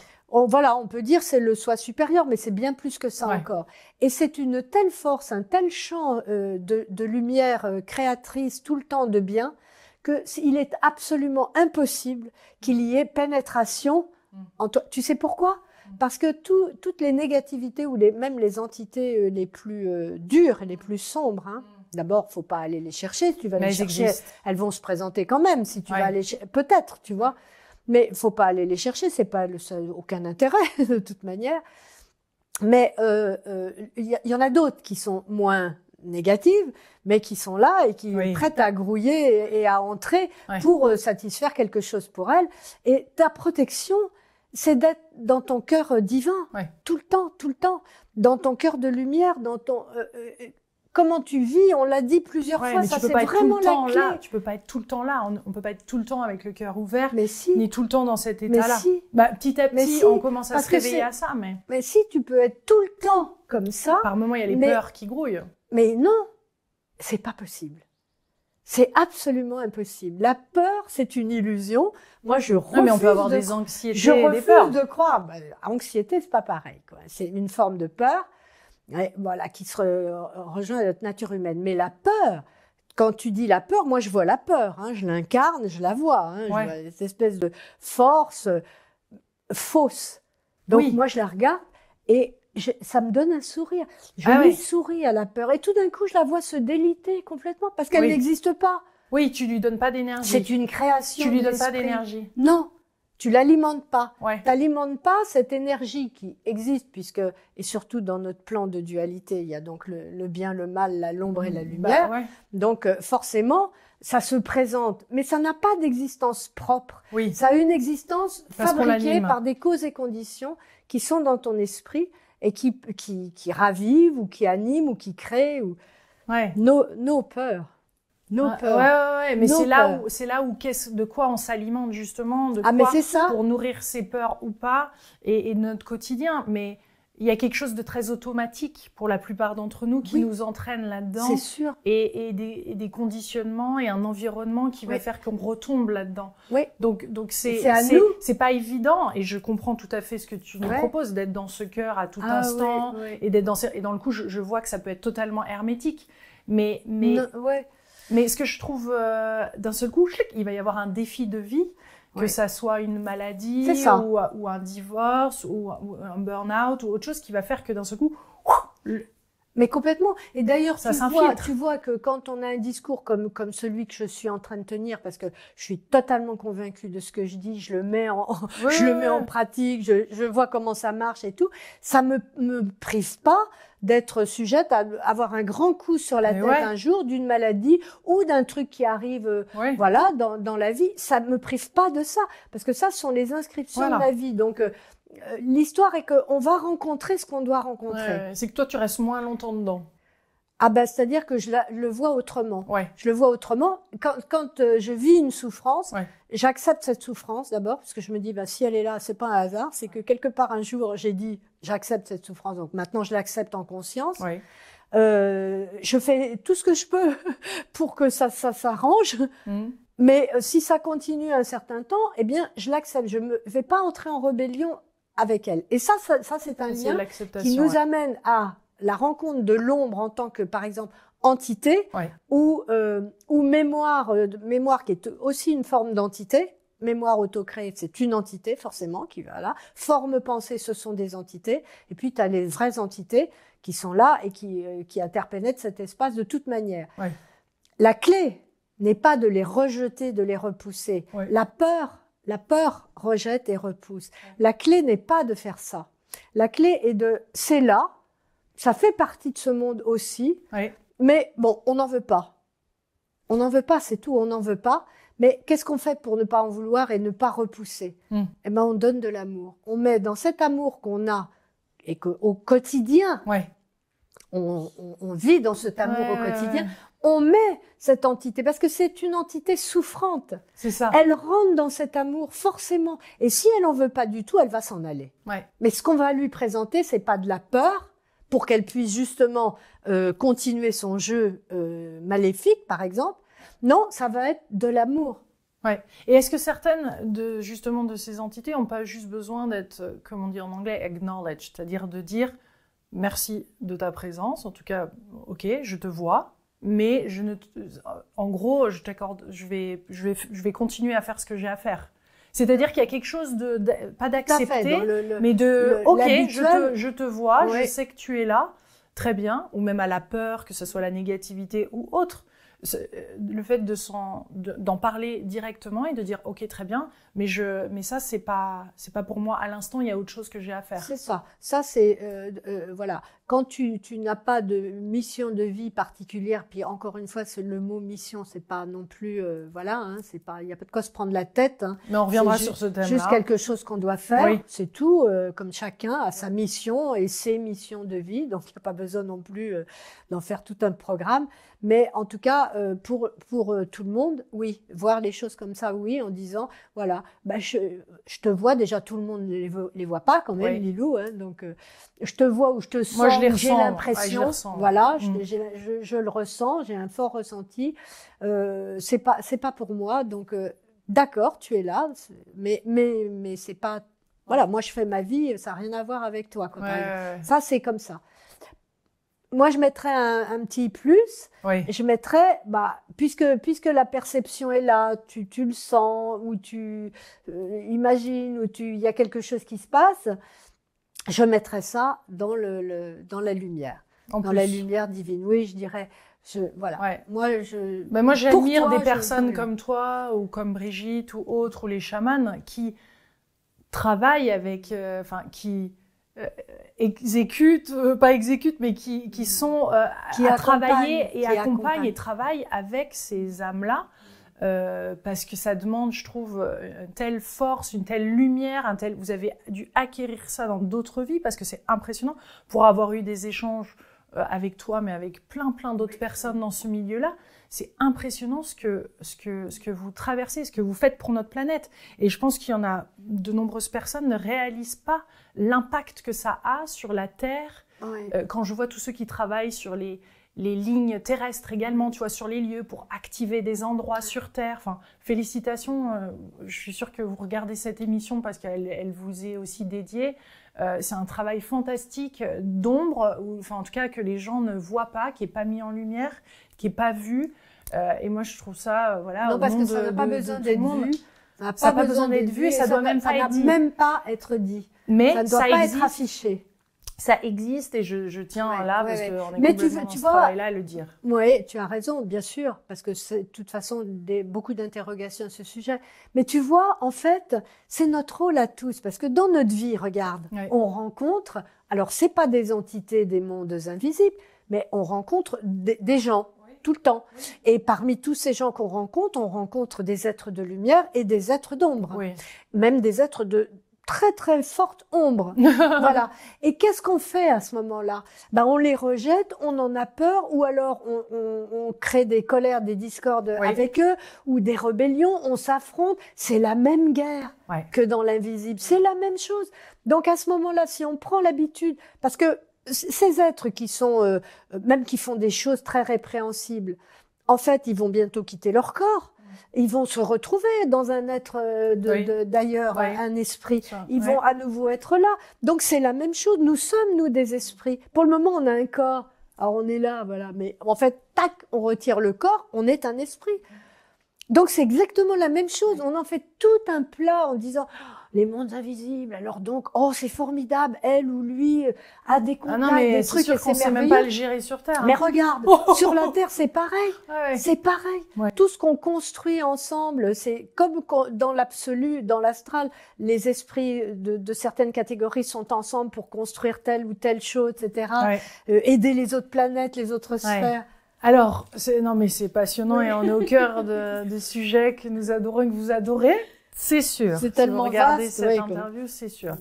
voilà, on peut dire c'est le soi supérieur, mais c'est bien plus que ça encore. Et c'est une telle force, un tel champ euh, de, lumière euh, créatrice tout le temps de bien que il est absolument impossible qu'il y ait pénétration. Mm. En toi. Tu sais pourquoi mm. Parce que toutes les négativités ou même les entités euh, les plus dures et les plus sombres. Hein, mm. D'abord, faut pas aller les chercher. tu vas les chercher, elles vont se présenter quand même. Si tu vas aller, peut-être, tu vois. Mais faut pas aller les chercher, c'est pas le aucun intérêt de toute manière. Mais euh, euh, il y, en a d'autres qui sont moins négatives, mais qui sont là et qui sont prêtes à grouiller et, à entrer pour euh, satisfaire quelque chose pour elles. Et ta protection, c'est d'être dans ton cœur divin, tout le temps, tout le temps, dans ton cœur de lumière, dans ton comment tu vis, on l'a dit plusieurs fois, ça c'est vraiment la clé. Tu peux pas être tout le temps là, on, ne peut pas être tout le temps avec le cœur ouvert, ni tout le temps dans cet état-là. Si. Bah, petit à petit, si. on commence à se réveiller à ça, mais. si tu peux être tout le temps comme ça. Par moment, il y a les peurs qui grouillent. Mais non, c'est pas possible. C'est absolument impossible. La peur, c'est une illusion. Moi, je refuse. mais on peut avoir des anxiétés, je des peurs. de croire. Bah, anxiété, c'est pas pareil. C'est une forme de peur voilà, qui se rejoint à notre nature humaine. Mais la peur, quand tu dis la peur, moi je vois la peur, hein. je l'incarne, je la vois, hein, cette espèce de force euh, fausse. Donc moi je la regarde et ça me donne un sourire. Je lui ah souris à la peur et tout d'un coup je la vois se déliter complètement parce qu'elle n'existe pas. Oui, tu
lui donnes pas d'énergie. C'est une création. Tu lui donnes pas d'énergie.
Non tu l'alimentes pas. Tu n'alimentes pas cette énergie qui existe, puisque, et surtout dans notre plan de dualité, il y a donc le, bien, le mal, la l'ombre et la bah, lumière. Donc, euh, forcément, ça se présente, mais ça n'a pas d'existence propre. Oui. Ça a une existence fabriquée par des causes et conditions qui sont dans ton esprit et qui, qui, qui ravivent ou qui animent ou qui créent ou... nos, nos peurs. Nos ah, peurs. Ouais, ouais, ouais. mais c'est là où,
c'est là où qu'est-ce, de quoi on s'alimente justement, de ah, quoi ça. pour nourrir ses peurs ou pas, et, notre quotidien. Mais il y a quelque chose de très automatique pour la plupart d'entre nous qui nous entraîne là-dedans. C'est sûr. Et, des, conditionnements et un environnement qui va faire qu'on retombe là-dedans. Oui. Donc, donc c'est, c'est, pas évident. Et je comprends tout à fait ce que tu nous proposes d'être dans ce cœur à tout ah, instant. et d'être dans, et dans le coup, je, vois que ça peut être totalement hermétique. Mais, mais, ouais. Mais ce que je trouve, euh, d'un seul coup, il va y avoir un défi de vie, que ça soit une maladie ou, un divorce ou, un burn-out ou autre chose qui va faire que d'un seul coup,
mais complètement. Et d'ailleurs, tu vois, tu vois que quand on a un discours comme, comme celui que je suis en train de tenir, parce que je suis totalement convaincue de ce que je dis, je le mets en, je le mets en pratique, je, vois comment ça marche et tout, ça me, me prive pas d'être sujette à avoir un grand coup sur la tête un jour d'une maladie ou d'un truc qui arrive euh, voilà dans, dans la vie ça me prive pas de ça parce que ça ce sont les inscriptions de la vie donc euh, euh, l'histoire est qu'on va rencontrer ce qu'on doit rencontrer. c'est que toi, tu restes moins longtemps dedans. Ah ben, c'est-à-dire que je le vois autrement. Ouais. Je le vois autrement. Quand, euh, je vis une souffrance, j'accepte cette souffrance d'abord, parce que je me dis, ben, si elle est là, c'est pas un hasard, c'est que quelque part un jour, j'ai dit, j'accepte cette souffrance, donc maintenant je l'accepte en conscience. Euh, je fais tout ce que je peux pour que ça, s'arrange. Hmm. Mais si ça continue un certain temps, eh bien, je l'accepte. Je ne vais pas entrer en rébellion avec elle. Et ça, ça, c'est un lien qui nous amène à la rencontre de l'ombre en tant que, par exemple, entité ou, euh, ou mémoire, euh, mémoire qui est aussi une forme d'entité. Mémoire autocréée, c'est une entité forcément qui va là. Forme pensée, ce sont des entités. Et puis, tu as les vraies entités qui sont là et qui, euh, interpénètrent cet espace de toute manière. La clé n'est pas de les rejeter, de les repousser. La peur la peur rejette et repousse. La clé n'est pas de faire ça. La clé est de, c'est là, ça fait partie de ce monde aussi, mais bon, on n'en veut pas. On n'en veut pas, c'est tout, on n'en veut pas. Mais qu'est-ce qu'on fait pour ne pas en vouloir et ne pas repousser hmm. Eh ben, on donne de l'amour. On met dans cet amour qu'on a et qu'au quotidien, on, vit dans cet amour au quotidien, on met cette entité parce que c'est une entité souffrante. C'est ça. Elle rentre dans cet amour forcément. Et si elle en veut pas du tout, elle va s'en aller. Mais ce qu'on va lui présenter, c'est pas de la peur pour qu'elle puisse justement euh, continuer son jeu euh, maléfique, par exemple. Non, ça va être de l'amour. Et est-ce que certaines de
justement de ces entités n'ont pas juste besoin d'être, euh, comme on dit en anglais, acknowledged, c'est-à-dire de dire merci de ta présence. En tout cas, ok, je te vois, mais je ne, en gros, je t'accorde, je vais, je vais, je vais continuer à faire ce que j'ai à faire. C'est-à-dire qu'il y a quelque chose de, pas d'accepter, mais de, ok, je te, vois, je sais que tu es là, très bien, ou même à la peur, que ce soit la négativité ou autre. Euh, le fait de d'en parler directement et de dire ok très bien mais
je mais ça c'est pas c'est pas pour moi à l'instant il y a autre chose que j'ai à faire c'est ça ça c'est euh, euh, voilà quand tu, tu n'as pas de mission de vie particulière puis encore une fois le mot mission c'est pas non plus voilà hein, c'est pas il n'y a pas de quoi se prendre la tête hein. mais on reviendra sur ce thème là juste quelque chose qu'on doit faire c'est tout comme chacun a sa mission et ses missions de vie donc il n'y a pas besoin non plus d'en faire tout un programme mais en tout cas euh, pour, pour euh, tout le monde Oui. Voir les choses comme ça, oui, en disant, voilà, bah, je, je te vois, déjà tout le monde ne les, voit pas quand même, Lilou, hein, donc euh, je te vois ou je te sens, j'ai l'impression, voilà, je, je, le ressens, j'ai un fort ressenti, c'est pas, c'est pas pour moi, donc d'accord, tu es là, mais, mais, mais c'est pas voilà, moi je fais ma vie, ça n'a rien à voir avec toi. Ça, c'est comme ça moi, je mettrais un, petit plus. Je mettrais, bah, puisque puisque la perception est là, tu, tu le sens ou tu euh, imagines ou tu il y a quelque chose qui se passe. Je mettrais ça dans le, dans la lumière, dans la lumière divine. Oui, je dirais. Je, voilà. Moi, je. Mais moi, j'admire des personnes
comme toi ou comme Brigitte ou autres ou les chamans qui travaillent avec, euh, enfin, qui euh, exécute euh, pas exécute mais qui, qui sont euh, qui à et accompagnent et travaillent avec ces âmes-là. parce que ça demande, je trouve, telle force, une telle lumière, un tel. Vous avez dû acquérir ça dans d'autres vies parce que c'est impressionnant. Pour avoir eu des échanges avec toi, mais avec plein plein d'autres personnes dans ce milieu-là, c'est impressionnant ce que, ce, que, ce que vous traversez, ce que vous faites pour notre planète. Et je pense qu'il y en a de nombreuses personnes ne réalisent pas l'impact que ça a sur la Terre. Euh, quand je vois tous ceux qui travaillent sur les, les lignes terrestres également, tu vois, sur les lieux pour activer des endroits sur Terre. Enfin, félicitations, euh, je suis sûre que vous regardez cette émission parce qu'elle vous est aussi dédiée. Euh, c'est un travail fantastique d'ombre, ou enfin en tout cas que les gens ne voient pas, qui est pas mis en lumière, qui est pas vu. Euh, et moi je trouve ça, voilà, non, parce que ça n'a pas besoin d'être vu. Ça n'a pas, besoin, d'être vu, et ça, doit même, pas, même
pas être dit. Mais ça ne doit pas être
affiché ça existe et je, tiens là parce qu'on est Mais tu, vois, là à le dire.
Oui, tu as raison, bien sûr, parce que c'est de toute façon des, beaucoup d'interrogations à ce sujet. Mais tu vois, en fait, c'est notre rôle à tous parce que dans notre vie, regarde, on rencontre. Alors, c'est pas des entités, des mondes invisibles, mais on rencontre des, gens tout le temps. Et parmi tous ces gens qu'on rencontre, on rencontre des êtres de lumière et des êtres d'ombre, même des êtres de très très forte ombre. voilà. Et qu'est-ce qu'on fait à ce moment-là ben, On les rejette, on en a peur, ou alors on, on, on crée des colères, des discordes avec eux, ou des rébellions, on s'affronte. C'est la même guerre que dans l'invisible. C'est la même chose. Donc à ce moment-là, si on prend l'habitude, parce que ces êtres qui sont, euh, même qui font des choses très répréhensibles, en fait, ils vont bientôt quitter leur corps ils vont se retrouver dans un être euh, d'ailleurs, un esprit. Ils vont à nouveau être là. Donc c'est la même chose. Nous sommes, nous, des esprits. Pour le moment, on a un corps. Alors on est là, voilà. Mais en fait, tac, on retire le corps, on est un esprit. Donc c'est exactement la même chose. On en fait tout un plat en disant les mondes invisibles. Alors donc, oh, c'est formidable, elle ou lui euh, a des contacts, ah non, mais des trucs. Sûr qu'on sait même pas le gérer
sur Terre. Hein. Mais regarde, oh. sur la Terre,
c'est pareil. Ah c'est pareil. Tout ce qu'on construit ensemble, c'est comme dans l'absolu, dans l'astral, les esprits de, certaines catégories sont ensemble pour construire telle ou telle chose, etc. Euh, aider les autres planètes, les autres sphères. Alors, non mais c'est
passionnant et on est au cœur de, de sujets que nous adorons et que vous adorez. C'est sûr. C'est tellement si regardez cette interview, c'est sûr.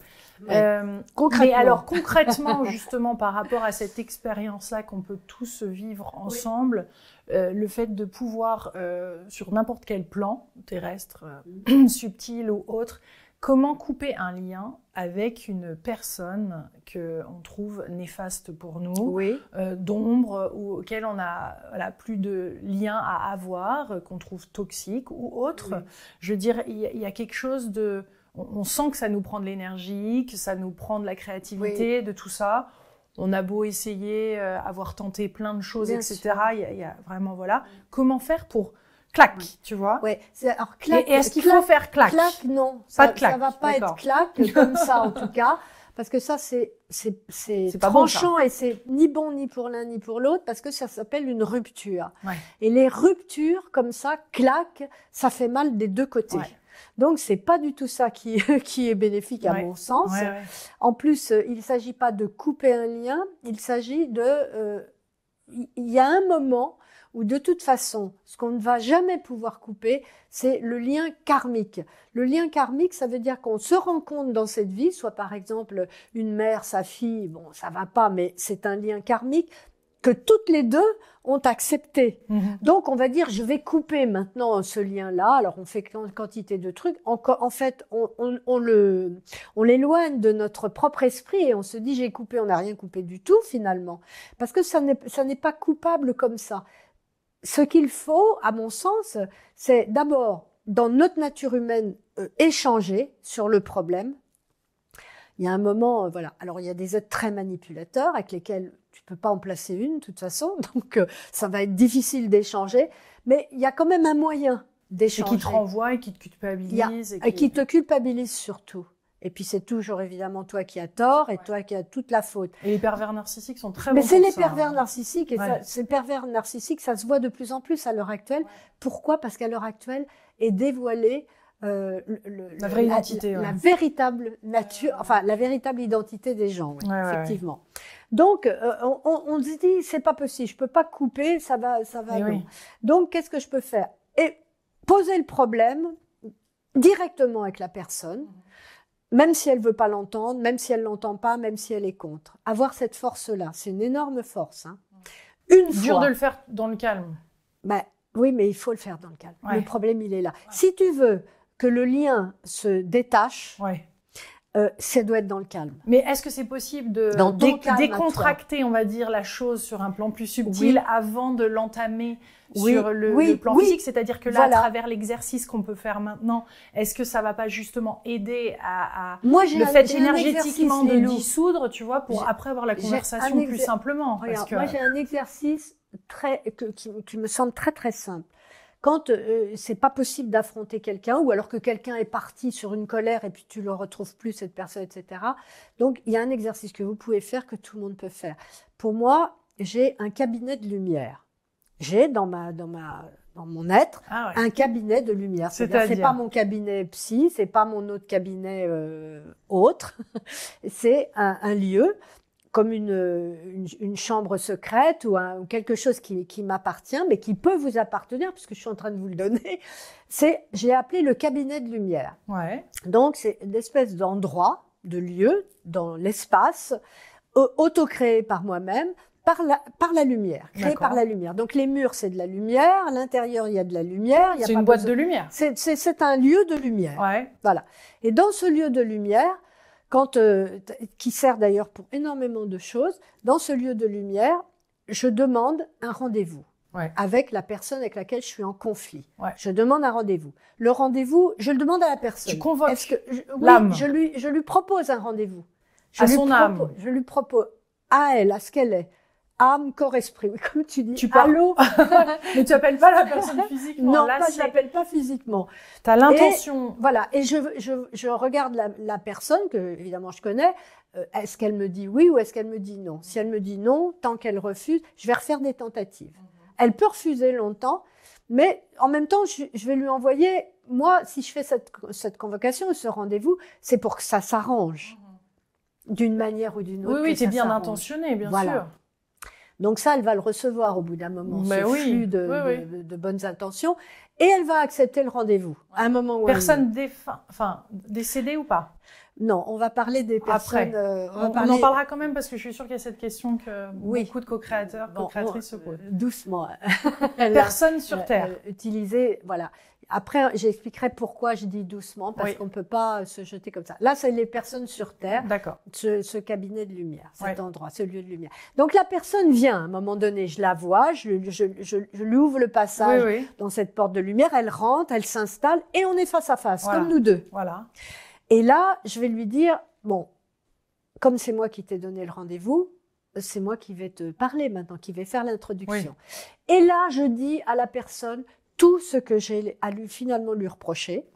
Euh, mais alors concrètement, justement, par rapport à cette expérience-là qu'on peut tous vivre ensemble, euh, le fait de pouvoir, euh, sur n'importe quel plan, terrestre, subtil ou autre, Comment couper un lien avec une personne que on trouve néfaste pour nous, euh, d'ombre ou auquel on a plus de lien à avoir, euh, qu'on trouve toxique ou autre Je veux dire, il y, a quelque chose de, on, sent que ça nous prend de l'énergie, que ça nous prend de la créativité, de tout ça. On a beau essayer, euh, avoir tenté plein de choses, etc. Il y, a vraiment voilà.
Comment faire pour clac, tu vois. Ouais. alors Et, est-ce qu'il faut faire clac Clac, non. Ça, va pas être clac comme ça en tout cas, parce que ça c'est c'est c'est tranchant et c'est ni bon ni pour l'un ni pour l'autre parce que ça s'appelle une rupture. Ouais. Et les ruptures comme ça, clac, ça fait mal des deux côtés. Ouais. Donc c'est pas du tout ça qui, qui est bénéfique à mon sens. En plus, euh, il s'agit pas de couper un lien, il s'agit de euh, il y a un moment où de toute façon, ce qu'on ne va jamais pouvoir couper, c'est le lien karmique. Le lien karmique, ça veut dire qu'on se rend compte dans cette vie, soit par exemple une mère, sa fille, bon, ça va pas, mais c'est un lien karmique que toutes les deux ont accepté. Mhm. Donc on va dire je vais couper maintenant ce lien-là. Alors on fait une quantité de trucs. En, fait, on l'éloigne de notre propre esprit et on se dit j'ai coupé, on n'a rien coupé du tout finalement, parce que ça n'est pas coupable comme ça ce qu'il faut, à mon sens, c'est d'abord, dans notre nature humaine, euh, échanger sur le problème. Il y a un moment, euh, voilà. Alors, il y a des êtres très manipulateurs avec lesquels tu peux pas en placer une, de toute façon. Donc, euh, ça va être difficile d'échanger. Mais il y a quand même un moyen d'échanger. Et qui te renvoie et qui te culpabilise. et qui te culpabilise surtout. Et puis c'est toujours évidemment toi qui as tort et toi qui as toute la faute. Et les pervers narcissiques sont très. Mais c'est les pervers hein. narcissiques et ces pervers narcissiques, ça se voit de plus en plus à l'heure actuelle. Pourquoi Parce qu'à l'heure actuelle est dévoilée euh, la véritable nature, enfin la véritable identité des gens, effectivement. Donc euh, on, se dit c'est pas possible, je peux pas couper, ça va, ça va. Eh Donc qu'est-ce que je peux faire Et poser le problème directement avec la personne. Mmh même si elle veut pas l'entendre, même si elle l'entend pas, même si elle est contre. Avoir cette force-là, c'est une énorme force. Hein. Une Dur de le faire dans le calme. Bah, oui, mais il faut le faire dans le calme. Le problème, il est là. Si tu veux que le lien se détache, euh, ça doit être dans le calme.
Mais est-ce que c'est possible de décontracter, on va dire, la chose sur un plan plus subtil avant de l'entamer sur le, plan physique C'est-à-dire que là, à travers l'exercice qu'on peut faire maintenant, est-ce que ça va pas justement
aider à, à le fait énergétiquement de dissoudre,
tu vois, pour après avoir la conversation plus simplement Regarde, que... Moi, j'ai
un exercice très, qui me semble très très simple quand euh, c'est pas possible d'affronter quelqu'un ou alors que quelqu'un est parti sur une colère et puis tu le retrouves plus cette personne, etc. Donc il y a un exercice que vous pouvez faire que tout le monde peut faire. Pour moi, j'ai un cabinet de lumière. J'ai dans ma dans ma dans mon être ah un cabinet de lumière. cest à pas mon cabinet psy, c'est pas mon autre cabinet euh, autre. c'est un lieu comme une, une, chambre secrète ou, quelque chose qui, qui m'appartient, mais qui peut vous appartenir, puisque je suis en train de vous le donner, c'est, j'ai appelé le cabinet de lumière. Ouais. Donc, c'est une espèce d'endroit, de lieu, dans l'espace, auto-créé par moi-même, par la, par la lumière, créé par la lumière. Donc les murs, c'est de la lumière, l'intérieur, il y a de la lumière. C'est une boîte de lumière. C'est un lieu de lumière. Voilà. Et dans ce lieu de lumière, quand, euh, qui sert d'ailleurs pour énormément de choses, dans ce lieu de lumière, je demande un rendez-vous. avec la personne avec laquelle je suis en conflit. Je demande un rendez-vous. Le rendez-vous, je le demande à la personne. je, lui, propose un rendez-vous. à son âme. Je lui propose à elle, à ce qu'elle est âme, corps, esprit. Oui, comme tu dis. Tu parles. l'eau, Mais tu appelles pas la personne physiquement. Non, Là, pas, l'appelle pas physiquement. Tu as l'intention. Voilà. Et je, je, regarde la, personne que, évidemment, je connais. Euh, est-ce qu'elle me dit oui ou est-ce qu'elle me dit non Si elle me dit non, tant qu'elle refuse, je vais refaire des tentatives. Mhm. Elle peut refuser longtemps, mais en même temps, je, vais lui envoyer. Moi, si je fais cette, convocation convocation, ce rendez-vous, c'est pour que ça s'arrange mhm. d'une manière ou d'une autre. Oui, oui, tu es bien intentionné, bien voilà. sûr. Donc ça, elle va le recevoir au bout d'un moment, Mais bah ce de, bonnes intentions, et elle va accepter le rendez-vous à un moment où Personne défunt, enfin décédée ou pas non, on va parler des personnes. Euh, Après, on, en parlera
quand même parce que je suis sûre qu'il y a cette
question que beaucoup de co-créateurs, co-créatrices se posent. Euh, doucement. Hein. Personne sur Terre. Utiliser, voilà. Après, j'expliquerai pourquoi je dis doucement, parce qu'on ne peut pas se jeter comme ça. Là, c'est les personnes sur Terre, ce, ce, cabinet de lumière, cet endroit, ce lieu de lumière. Donc la personne vient à un moment donné, je la vois, je, lui ouvre le passage dans cette porte de lumière, elle rentre, elle s'installe, et on est face à face, comme nous deux. Voilà. Et là, je vais lui dire, bon, comme c'est moi qui t'ai donné le rendez-vous, c'est moi qui vais te parler maintenant, qui vais faire l'introduction. Et là, je dis à la personne, tout ce que j'ai à lui finalement lui reprocher,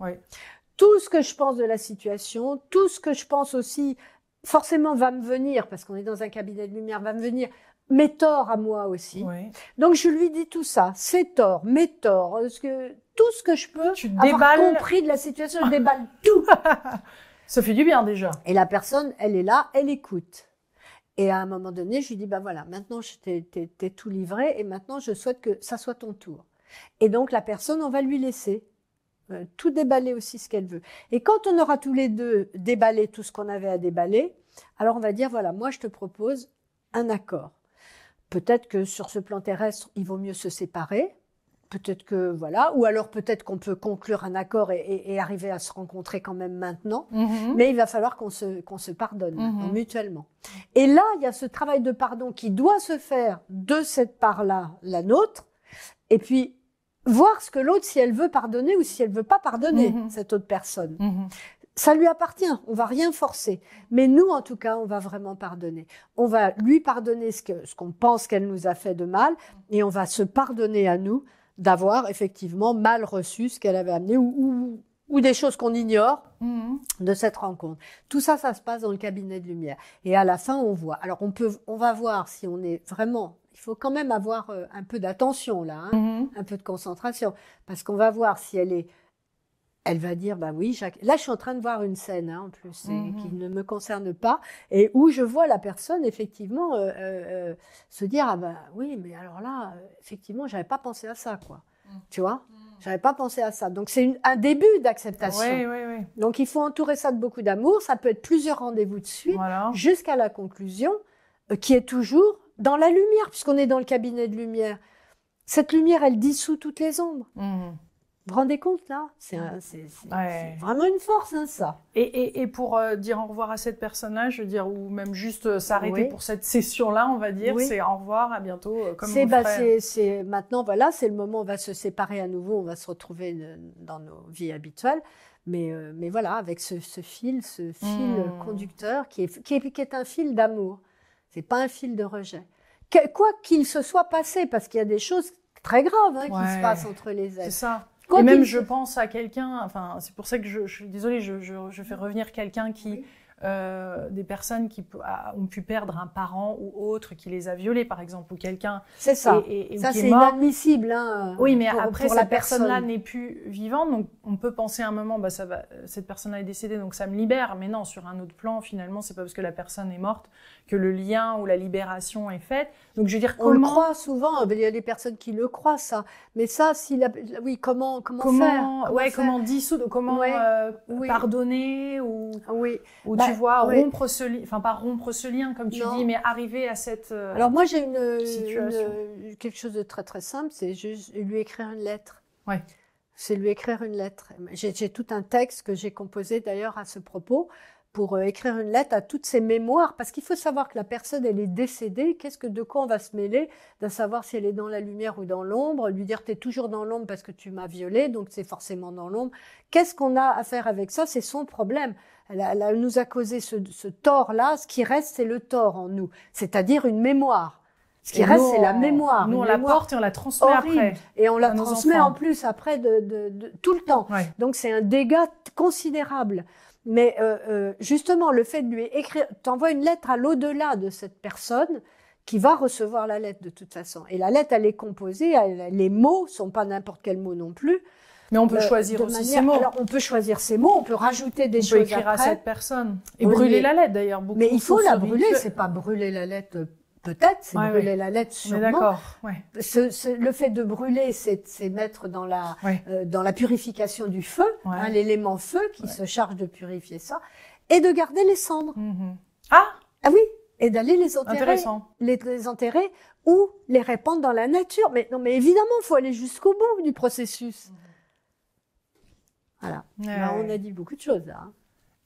tout ce que je pense de la situation, tout ce que je pense aussi forcément va me venir parce qu'on est dans un cabinet de lumière, va me venir mes tort à moi aussi. Donc je lui dis tout ça, C'est tort, mes torts, ce que tout ce que je peux tu avoir compris de la situation, je déballe tout. ça fait du bien déjà. Et la personne, elle est là, elle écoute. Et à un moment donné, je lui dis, bah voilà, maintenant t'es tout livré et maintenant je souhaite que ça soit ton tour. Et donc la personne, on va lui laisser euh, tout déballer aussi ce qu'elle veut. Et quand on aura tous les deux déballé tout ce qu'on avait à déballer, alors on va dire, voilà, moi je te propose un accord. Peut-être que sur ce plan terrestre, il vaut mieux se séparer, peut-être que voilà, ou alors peut-être qu'on peut conclure un accord et, arriver à se rencontrer quand même maintenant, mm-hmm. mais il va falloir qu'on se, se, pardonne mm-hmm. mutuellement. Et là, il y a ce travail de pardon qui doit se faire de cette part-là, la nôtre, et puis voir ce que l'autre, si elle veut pardonner ou si elle veut pas pardonner mhm. cette autre personne. Mhm. Ça lui appartient, on va rien forcer. Mais nous, en tout cas, on va vraiment pardonner. On va lui pardonner ce qu'on ce qu'on pense qu'elle nous a fait de mal et on va se pardonner à nous d'avoir effectivement mal reçu ce qu'elle avait amené ou, ou, des choses qu'on ignore mhm. de cette rencontre. Tout ça, ça se passe dans le cabinet de lumière. Et à la fin, on voit. Alors, on peut, on va voir si on est vraiment il faut quand même avoir euh, un peu d'attention là, hein, mhm. un peu de concentration, parce qu'on va voir si elle est elle va dire bah oui là je suis en train de voir une scène hein, en plus mhm. qui ne me concerne pas et où je vois la personne effectivement euh, euh, se dire ah bah oui mais alors là effectivement j'avais pas pensé à ça quoi mhm. tu vois j'avais pas pensé à ça donc c'est un début d'acceptation donc il faut entourer ça de beaucoup d'amour ça peut être plusieurs rendez-vous de suite jusqu'à la conclusion qui est toujours dans la lumière, puisqu'on est dans le cabinet de lumière, cette lumière, elle dissout toutes les ombres. Mmh. Vous vous rendez compte là C'est vraiment une force, hein, ça.
Et, pour euh, dire au revoir à cette personne-là, je veux dire, ou même juste euh, s'arrêter pour cette
session-là, on va dire, c'est au revoir, à bientôt, euh, bah, c'est, c'est, Maintenant, voilà, c'est le moment, on va se séparer à nouveau, on va se retrouver euh, dans nos vies habituelles. Mais, mais voilà, avec ce, fil, ce fil mmh. conducteur qui est un fil d'amour. C'est pas un fil de rejet. quoi qu'il se soit passé, parce qu'il y a des choses très graves hein, qui se passent entre les êtres. C'est ça. et même, je
pense à quelqu'un, enfin, c'est pour ça que je, je suis désolée, je, fais revenir quelqu'un qui. Euh, des personnes qui ont pu perdre un parent ou autre qui les a violés, par exemple, ou quelqu'un. C'est ça. Et, ça, c'est
inadmissible. Hein, oui, mais après, cette personne-là n'est
plus vivante. Donc, on peut penser à un moment, bah, ça va, cette personne-là est décédée, donc ça me libère. Mais non, sur un autre plan, finalement, c'est pas parce que la personne est morte que le lien ou la
libération est faite. Donc je veux dire, comment... On le croit souvent, il y a des personnes qui le croient ça, mais ça, si la... oui, comment, comment, faire comment comment dissoudre, comment euh, pardonner
ou, oui. ou bah, tu vois, rompre ce lien, enfin pas rompre ce lien comme tu dis, mais arriver à cette euh, Alors moi j'ai une,
quelque chose de très très simple, c'est juste lui écrire une lettre. Ouais c'est lui écrire une lettre. J'ai tout un texte que j'ai composé d'ailleurs à ce propos, pour euh, écrire une lettre à toutes ces mémoires, parce qu'il faut savoir que la personne, elle est décédée, qu'est-ce que de quoi on va se mêler, de savoir si elle est dans la lumière ou dans l'ombre, lui dire t'es toujours dans l'ombre parce que tu m'as violée, donc c'est forcément dans l'ombre. Qu'est-ce qu'on a à faire avec ça C'est son problème. Elle, nous a causé ce, tort-là, ce qui reste, c'est le tort en nous, c'est-à-dire une mémoire. Ce qui reste, c'est la mémoire. Nous, on la porte et on la transmet après. Et on la transmet en plus après de, tout le temps. Donc, c'est un dégât considérable. Mais euh, euh, justement, le fait de lui écrire, t'envoies une lettre à l'au-delà de cette personne qui va recevoir la lettre de toute façon. Et la lettre, elle est composée, les mots sont pas n'importe quel mot non plus. Mais on peut euh, choisir aussi ces ses mots. Alors on peut choisir ses mots, on peut rajouter des choses. peut écrire à cette personne et brûler la lettre d'ailleurs. Mais il faut la brûler, c'est pas brûler la lettre Peut-être, c'est brûler la lettre, sûrement. D'accord. Ouais. Ce, le fait de brûler, c'est mettre dans la euh, dans la purification du feu, hein, l'élément feu qui se charge de purifier ça, et de garder les cendres. Mm-hmm. Ah. Ah oui. Et d'aller les enterrer, les, les, enterrer ou les répandre dans la nature. Mais non, mais évidemment, faut aller jusqu'au bout du processus. Mm-hmm. Voilà. on a dit beaucoup de choses là. Hein.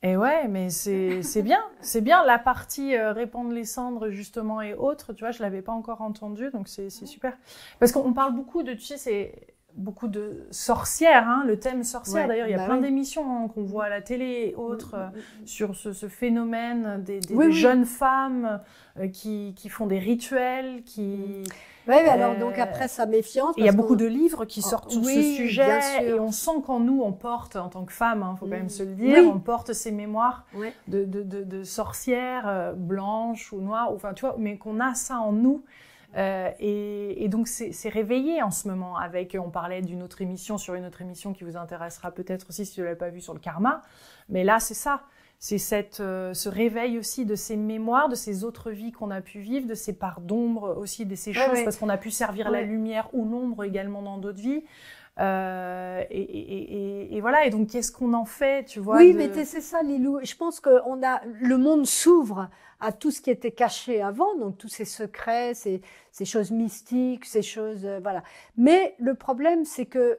Et ouais, mais c'est bien, c'est bien la partie euh, répandre les cendres justement et autres. Tu vois, je l'avais pas encore entendu, donc c'est super. Parce qu'on parle beaucoup de, tu sais, c'est beaucoup de sorcières, hein, le thème sorcière d'ailleurs, il y a bah plein d'émissions hein, qu'on voit à la télé et mm, autres mm, euh, mm, sur ce, phénomène des, jeunes femmes euh, qui, qui, font des rituels, qui... Oui, alors donc euh, après ça méfiance. Il y a beaucoup de livres qui oh, sortent sur ce sujet et on sent qu'en nous on porte, en tant que femme, il hein, faut quand même se le dire, on porte ces mémoires de, de, sorcières blanches ou noires, enfin tu vois, mais qu'on a ça en nous. Euh, et, donc c'est réveillé en ce moment avec, on parlait d'une autre émission sur une autre émission qui vous intéressera peut-être aussi si vous ne l'avez pas vue sur le karma, mais là c'est ça, c'est cette euh, ce réveil aussi de ces mémoires, de ces autres vies qu'on a pu vivre, de ces parts d'ombre aussi, de ces choses, parce qu'on a pu servir la lumière ou l'ombre également dans d'autres vies.
Euh, et, voilà. Et donc, qu'est-ce qu'on en fait, tu vois Oui, mais c'est ça, Lilou. Je pense que on a le monde s'ouvre à tout ce qui était caché avant, donc tous ces secrets, ces, ces choses mystiques, ces choses, euh, voilà. Mais le problème, c'est que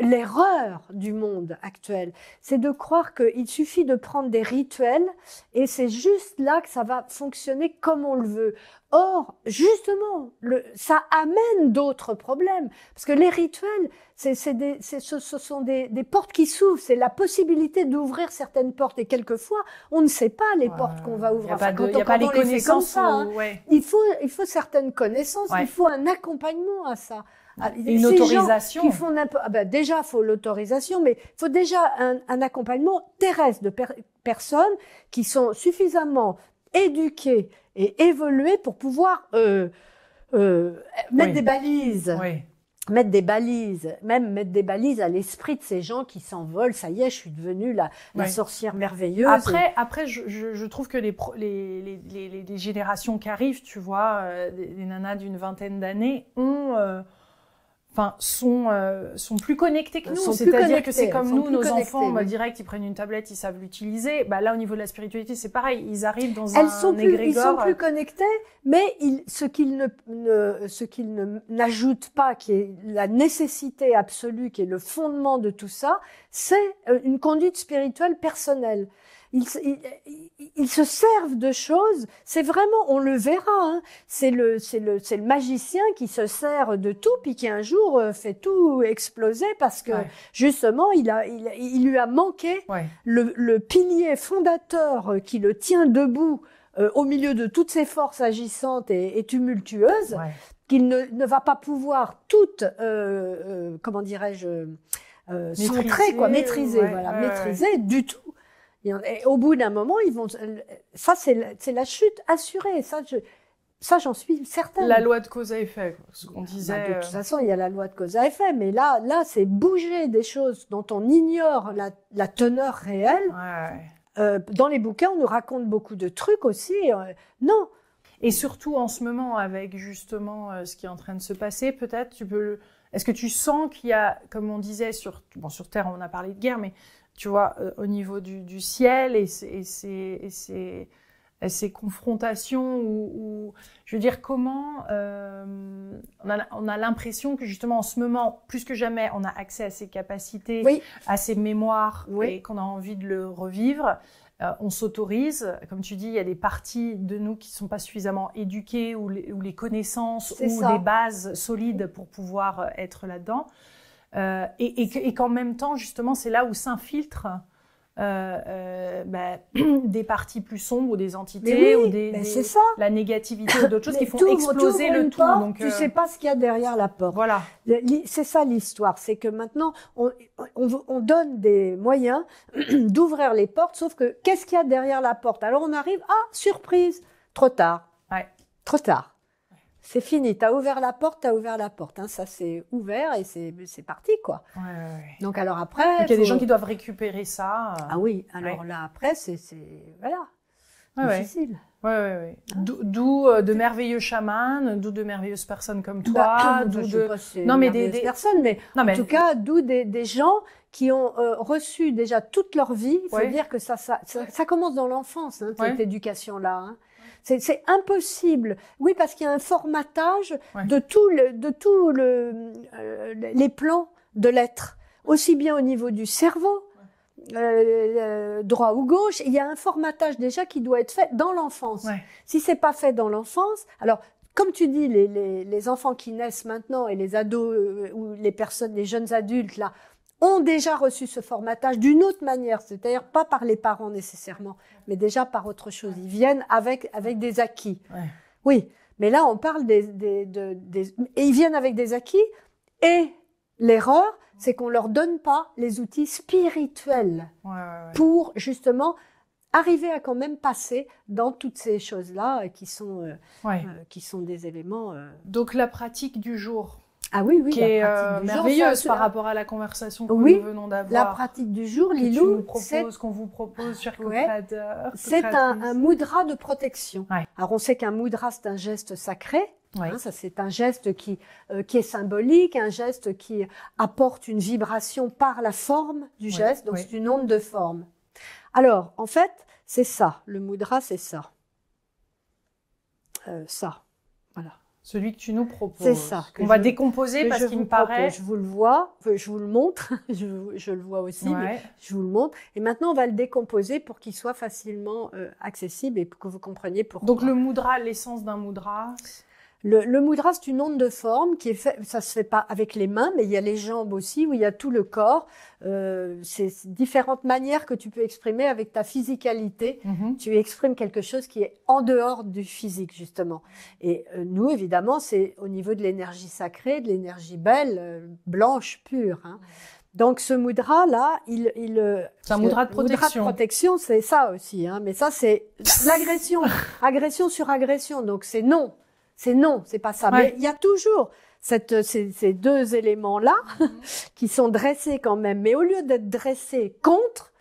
l'erreur du monde actuel. C'est de croire qu'il suffit de prendre des rituels et c'est juste là que ça va fonctionner comme on le veut. Or, justement, le, ça amène d'autres problèmes. Parce que les rituels, c'est, ce, sont des, portes qui s'ouvrent. C'est la possibilité d'ouvrir certaines portes. Et quelquefois, on ne sait pas les portes qu'on va ouvrir. Il n'y enfin, pas les connaissances. Hein, il, faut, il faut certaines connaissances. Il faut un accompagnement à ça. Ah, une autorisation. Déjà, qui ah, ben, déjà, faut l'autorisation, mais faut déjà un, accompagnement terrestre de personnes qui sont suffisamment éduquées et évoluées pour pouvoir euh, euh, mettre des balises. Oui mettre des balises, même mettre des balises à l'esprit de ces gens qui s'envolent. Ça y est, je suis devenue la, la sorcière merveilleuse. Après,
après, je, trouve que les, les, les, les, générations qui arrivent, tu vois, les euh, nanas d'une vingtaine d'années ont euh, sont, euh, sont plus connectés que nous. C'est-à-dire que c'est comme nous, nos enfants, oui. direct, ils prennent une tablette, ils savent l'utiliser. Bah, là, au niveau de la spiritualité, c'est pareil. Ils arrivent dans un, sont plus, Ils sont plus
connectés, mais ils, ce qu'ils ne, ne, ce qu'ils n'ajoutent pas, qui est la nécessité absolue, qui est le fondement de tout ça, c'est euh, une conduite spirituelle personnelle ils, se servent de choses. C'est vraiment, on le verra. Hein. C'est le, magicien qui se sert de tout puis qui un jour euh, fait tout exploser parce que justement, il lui a manqué le, pilier fondateur qui le tient debout euh, au milieu de toutes ces forces agissantes et, tumultueuses, qu'il ne, va pas pouvoir toutes, euh, comment dirais-je. Euh, maîtriser, quoi, maîtriser, maîtriser du tout. Et au bout d'un moment, ils vont. Ça, c'est la, chute assurée. Ça, je, ça, j'en suis certaine. La loi
de cause à effet, ce qu'on bah, disait. Bah, de toute euh. façon,
il y a la loi de cause à effet, mais là, là, c'est bouger des choses dont on ignore la, la teneur réelle. Euh, dans les bouquins, on nous raconte beaucoup de trucs aussi. Euh, non. Et surtout en
ce moment, avec justement ce qui est en train de se passer, peut-être tu peux. Est-ce que tu sens qu'il y a, comme on disait sur bon sur Terre, on a parlé de guerre, mais tu vois, euh, au niveau du, ciel et ces confrontations ou, je veux dire, comment euh, on a, l'impression que justement en ce moment, plus que jamais, on a accès à ces capacités, à ces mémoires et qu'on a envie de le revivre. Euh, on s'autorise, comme tu dis, il y a des parties de nous qui ne sont pas suffisamment éduquées ou les, connaissances ou les bases solides pour pouvoir être là-dedans. Euh, et, qu'en même temps, justement, c'est là où s'infiltrent euh, euh, bah, des parties plus sombres ou des entités ou la négativité ou d'autres choses qui font exploser le tout. donc, tu sais
pas ce qu'il y a derrière la porte. Voilà. C'est ça l'histoire, c'est que maintenant on, donne des moyens d'ouvrir les portes, sauf que qu'est-ce qu'il y a derrière la porte Alors on arrive, ah surprise, trop tard, trop tard c'est fini. Tu as ouvert la porte, tu ouvert la porte. Hein. Ça, s'est ouvert et c'est parti, quoi. Donc, alors après. Il y a des gens qui doivent
récupérer ça.
Euh, ah oui, alors là,
après, c'est. Voilà. difficile. Oui, oui, hein D'où euh, de merveilleux chamans, d'où de merveilleuses personnes comme bah, toi, d'où de non mais des,
personnes, mais en tout cas d'où des, gens qui ont euh, reçu déjà toute leur vie. C'est dire que ça, ça, commence dans l'enfance hein, cette éducation là. C'est impossible. Oui, parce qu'il y a un formatage de tout de tout le, euh, les plans de l'être, aussi bien au niveau du cerveau. Euh, euh, droit ou gauche, il y a un formatage déjà qui doit être fait dans l'enfance. Si c'est pas fait dans l'enfance, alors comme tu dis, les, enfants qui naissent maintenant et les ados ou les personnes, les jeunes adultes là, ont déjà reçu ce formatage d'une autre manière, c'est-à-dire pas par les parents nécessairement, mais déjà par autre chose. Ils viennent avec, avec des acquis. Oui, mais là, on parle des, des, Et ils viennent avec des acquis, et l'erreur, c'est qu'on ne leur donne pas les outils spirituels pour justement arriver à quand même passer dans toutes ces choses-là euh, qui sont euh, euh, qui sont des éléments. Donc la pratique du jour, ah oui, oui, qui est euh, merveilleuse par
rapport à la conversation que nous venons d'avoir. La pratique
du jour, Lilou, c'est qu'on vous propose, cher c'est un, un, mudra de protection. Alors on sait qu'un mudra c'est un geste sacré. Hein, ça c'est un geste qui euh, qui est symbolique, un geste qui apporte une vibration par la forme du geste. Donc c'est une onde de forme. Alors en fait, c'est ça. Le mudra, c'est ça. Euh, ça. Voilà. Celui que tu nous proposes. C'est ça. On va décomposer parce qu'il me paraît. Je vous le vois, je vous le montre, je, le vois aussi, mais je vous le montre. Et maintenant, on va le décomposer pour qu'il soit facilement euh, accessible et que vous compreniez pourquoi. Donc, le moudra, l'essence d'un moudra le, le mudra, c'est une onde de forme qui est fait, ça se fait pas avec les mains, mais il y a les jambes aussi, où il y a tout le corps. Euh, c'est différentes manières que tu peux exprimer avec ta physicalité. Mm-hmm. Tu exprimes quelque chose qui est en dehors du physique, justement. Et euh, nous, évidemment, c'est au niveau de l'énergie sacrée, de l'énergie belle, euh, blanche, pure. Hein. Donc ce Moudra, là, il, il c'est un mudra de protection. de protection, c'est ça aussi. Hein. mais ça, c'est l'agression, agression sur agression. Donc c'est non c'est non, c'est pas ça. Mais il y a toujours euh, ces, deux éléments-là mhm. qui sont dressés quand même. Mais au lieu d'être dressés contre,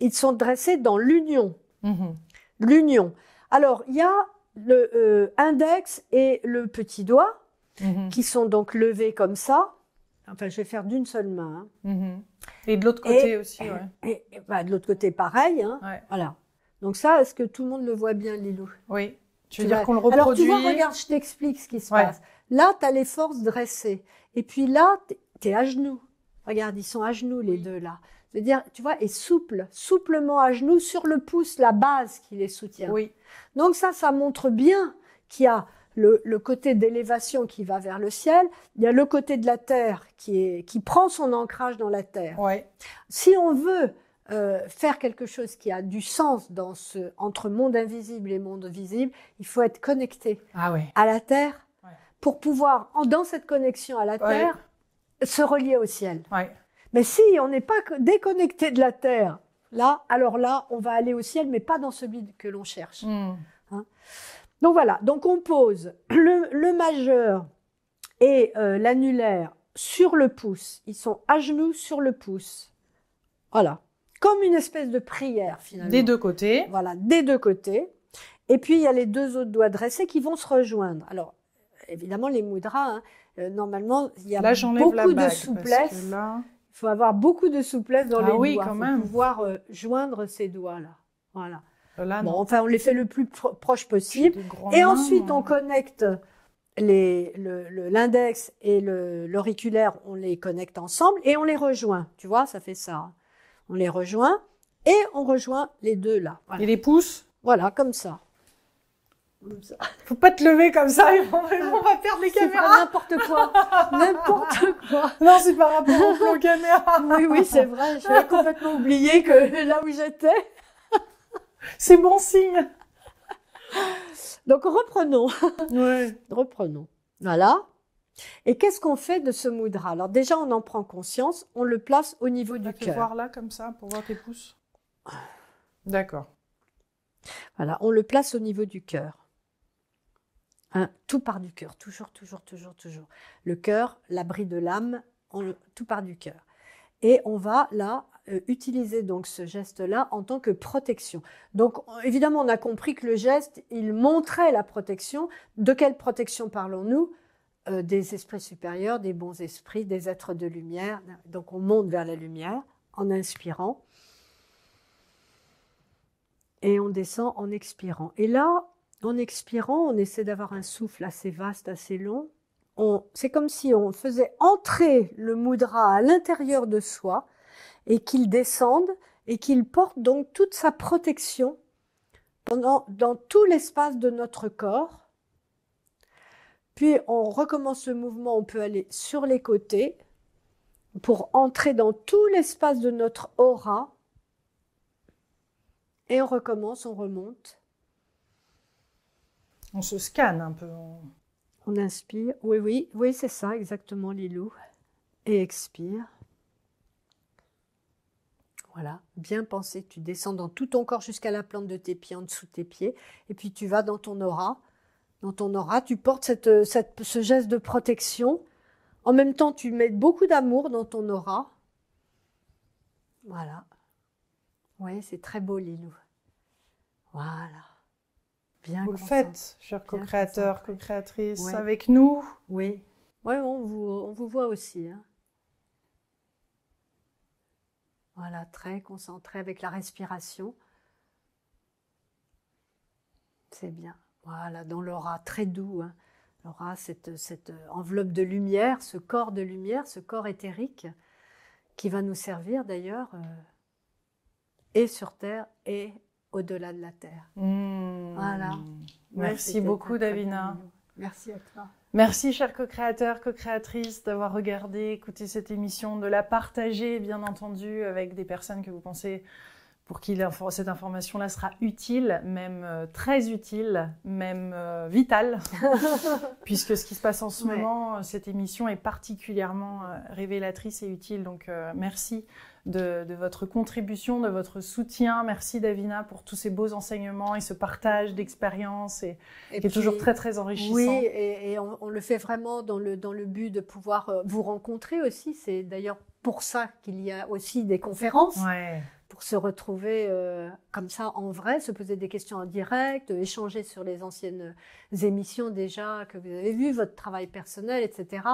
ils sont dressés dans l'union. Mhm. L'union. Alors, il y a le euh, index et le petit doigt mhm. qui sont donc levés comme ça. Enfin, je vais faire d'une seule main. Hein. Et de l'autre côté aussi, et, bah, de l'autre côté, pareil. Hein. Voilà. Donc ça, est-ce que tout le monde le voit bien, Lilou Oui. Tu veux dire qu'on le reproduit Alors tu vois, regarde, je t'explique ce qui se passe. Là, tu as les forces dressées. Et puis là, tu es à genoux. Regarde, ils sont à genoux les deux là. C'est-à-dire, tu vois, et souple, souplement à genoux sur le pouce, la base qui les soutient. Oui. Donc ça, ça montre bien qu'il y a le, le côté d'élévation qui va vers le ciel, il y a le côté de la terre qui, est, qui prend son ancrage dans la terre. Ouais. Si on veut euh, faire quelque chose qui a du sens dans ce entre monde invisible et monde visible, il faut être connecté ah à la Terre pour pouvoir, en, dans cette connexion à la Terre, se relier au ciel. Mais si on n'est pas déconnecté de la Terre, là, alors là, on va aller au ciel, mais pas dans celui que l'on cherche. Hmm. Hein. donc voilà, donc on pose le, majeur et euh, l'annulaire sur le pouce. Ils sont à genoux sur le pouce. Voilà comme une espèce de prière finalement. Des deux côtés. Voilà, des deux côtés. Et puis il y a les deux autres doigts dressés qui vont se rejoindre. Alors évidemment les mudras, hein, euh, normalement il y a beaucoup de souplesse. Il faut avoir beaucoup de souplesse dans ah les doigts pour pouvoir euh, joindre ces doigts euh, là. Voilà. bon, enfin on les fait le plus proche possible. Et ensuite on connecte l'index et l'auriculaire, on les connecte ensemble et on les rejoint. Tu vois, ça fait ça. On les rejoint et on rejoint les deux là. Et les pouces Voilà, comme ça. Comme ça. Faut pas te lever comme ça, on va perdre les caméras. N'importe quoi, n'importe quoi. Non, c'est par rapport au plan caméra. Oui, oui, c'est vrai. J'avais complètement oublié que là où j'étais. C'est bon signe. Donc reprenons. Oui. Reprenons. Voilà. Et qu'est-ce qu'on fait de ce mudra Alors déjà, on en prend conscience, on le place au niveau du cœur. voir là comme ça pour voir tes pouces. D'accord. Voilà, on le place au niveau du cœur. Hein, tout part du cœur, toujours, toujours, toujours, toujours. Le cœur, l'abri de l'âme, tout part du cœur. Et on va là euh, utiliser donc ce geste-là en tant que protection. Donc évidemment, on a compris que le geste, il montrait la protection. De quelle protection parlons-nous euh, des esprits supérieurs, des bons esprits, des êtres de lumière. Donc on monte vers la lumière en inspirant et on descend en expirant. Et là, en expirant, on essaie d'avoir un souffle assez vaste, assez long. C'est comme si on faisait entrer le moudra à l'intérieur de soi et qu'il descende et qu'il porte donc toute sa protection pendant, dans tout l'espace de notre corps puis on recommence le mouvement, on peut aller sur les côtés pour entrer dans tout l'espace de notre aura. Et on recommence, on remonte. On se scanne un peu. On, inspire. Oui, oui, oui, c'est ça exactement, Lilou. Et expire. Voilà, bien pensé. Tu descends dans tout ton corps jusqu'à la plante de tes pieds, en dessous de tes pieds. Et puis tu vas dans ton aura dans ton aura, tu portes euh, ce geste de protection. En même temps, tu mets beaucoup d'amour dans ton aura. Voilà. Oui, c'est très beau, Lilou. Voilà. Bien vous le faites, chers co-créateurs,
co-créatrices, avec nous. Oui.
Oui, on vous, voit aussi. Hein. Voilà, très concentré avec la respiration. C'est bien. Voilà, dans l'aura très doux. Hein. L'aura, cette, enveloppe de lumière, ce corps de lumière, ce corps éthérique, qui va nous servir d'ailleurs euh, et sur Terre et au-delà de la Terre. Mmh. Voilà. Merci beaucoup, Davina.
Merci à toi. Merci, cher co créateur co créatrice d'avoir regardé, écouté cette émission, de la partager, bien entendu, avec des personnes que vous pensez pour que cette information-là sera utile, même euh, très utile, même euh, vitale, puisque ce qui se passe en ce moment, euh, cette émission est particulièrement révélatrice et utile. Donc merci de, votre contribution, de votre soutien. Merci Davina pour tous ces beaux enseignements et ce partage d'expériences et, qui est toujours très très enrichissant. Oui,
et, on, le fait vraiment dans le, dans le but de pouvoir vous rencontrer aussi. C'est d'ailleurs pour ça qu'il y a aussi des conférences. Ouais pour se retrouver euh, comme ça en vrai, se poser des questions en direct, échanger sur les anciennes émissions déjà que vous avez vues, votre travail personnel, etc.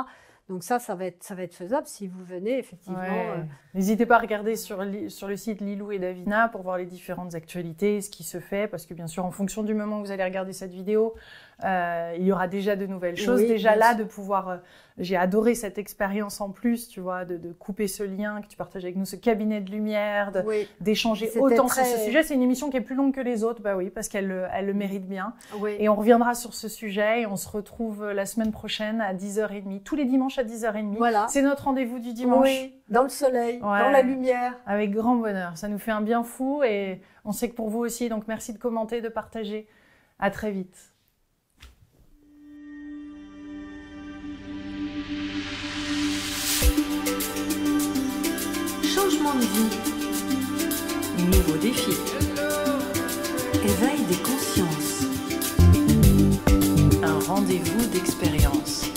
Donc ça, ça va être, ça va être faisable si vous venez
effectivement. Euh. N'hésitez pas à regarder sur, sur le site Lilou et Davina pour voir les différentes actualités, ce qui se fait, parce que bien sûr, en fonction du moment où vous allez regarder cette vidéo, euh, il y aura déjà de nouvelles choses. déjà là, de pouvoir. Euh, j'ai adoré cette expérience en plus, tu vois, de, couper ce lien que tu partages avec nous, ce cabinet de lumière, d'échanger autant sur ce sujet. C'est une émission qui est plus longue que les autres, bah oui, parce qu'elle euh, elle le mérite bien. Et on reviendra sur ce sujet et on se retrouve la semaine prochaine à 10h30, tous les dimanches à 10h30. Voilà. C'est notre rendez-vous du dimanche. dans le soleil, dans la lumière. Avec grand bonheur. Ça nous fait un bien fou et on sait que pour vous aussi. Donc merci de commenter, de partager. À très vite.
changement de vie, nouveau défi,
éveil des consciences, un rendez-vous d'expérience.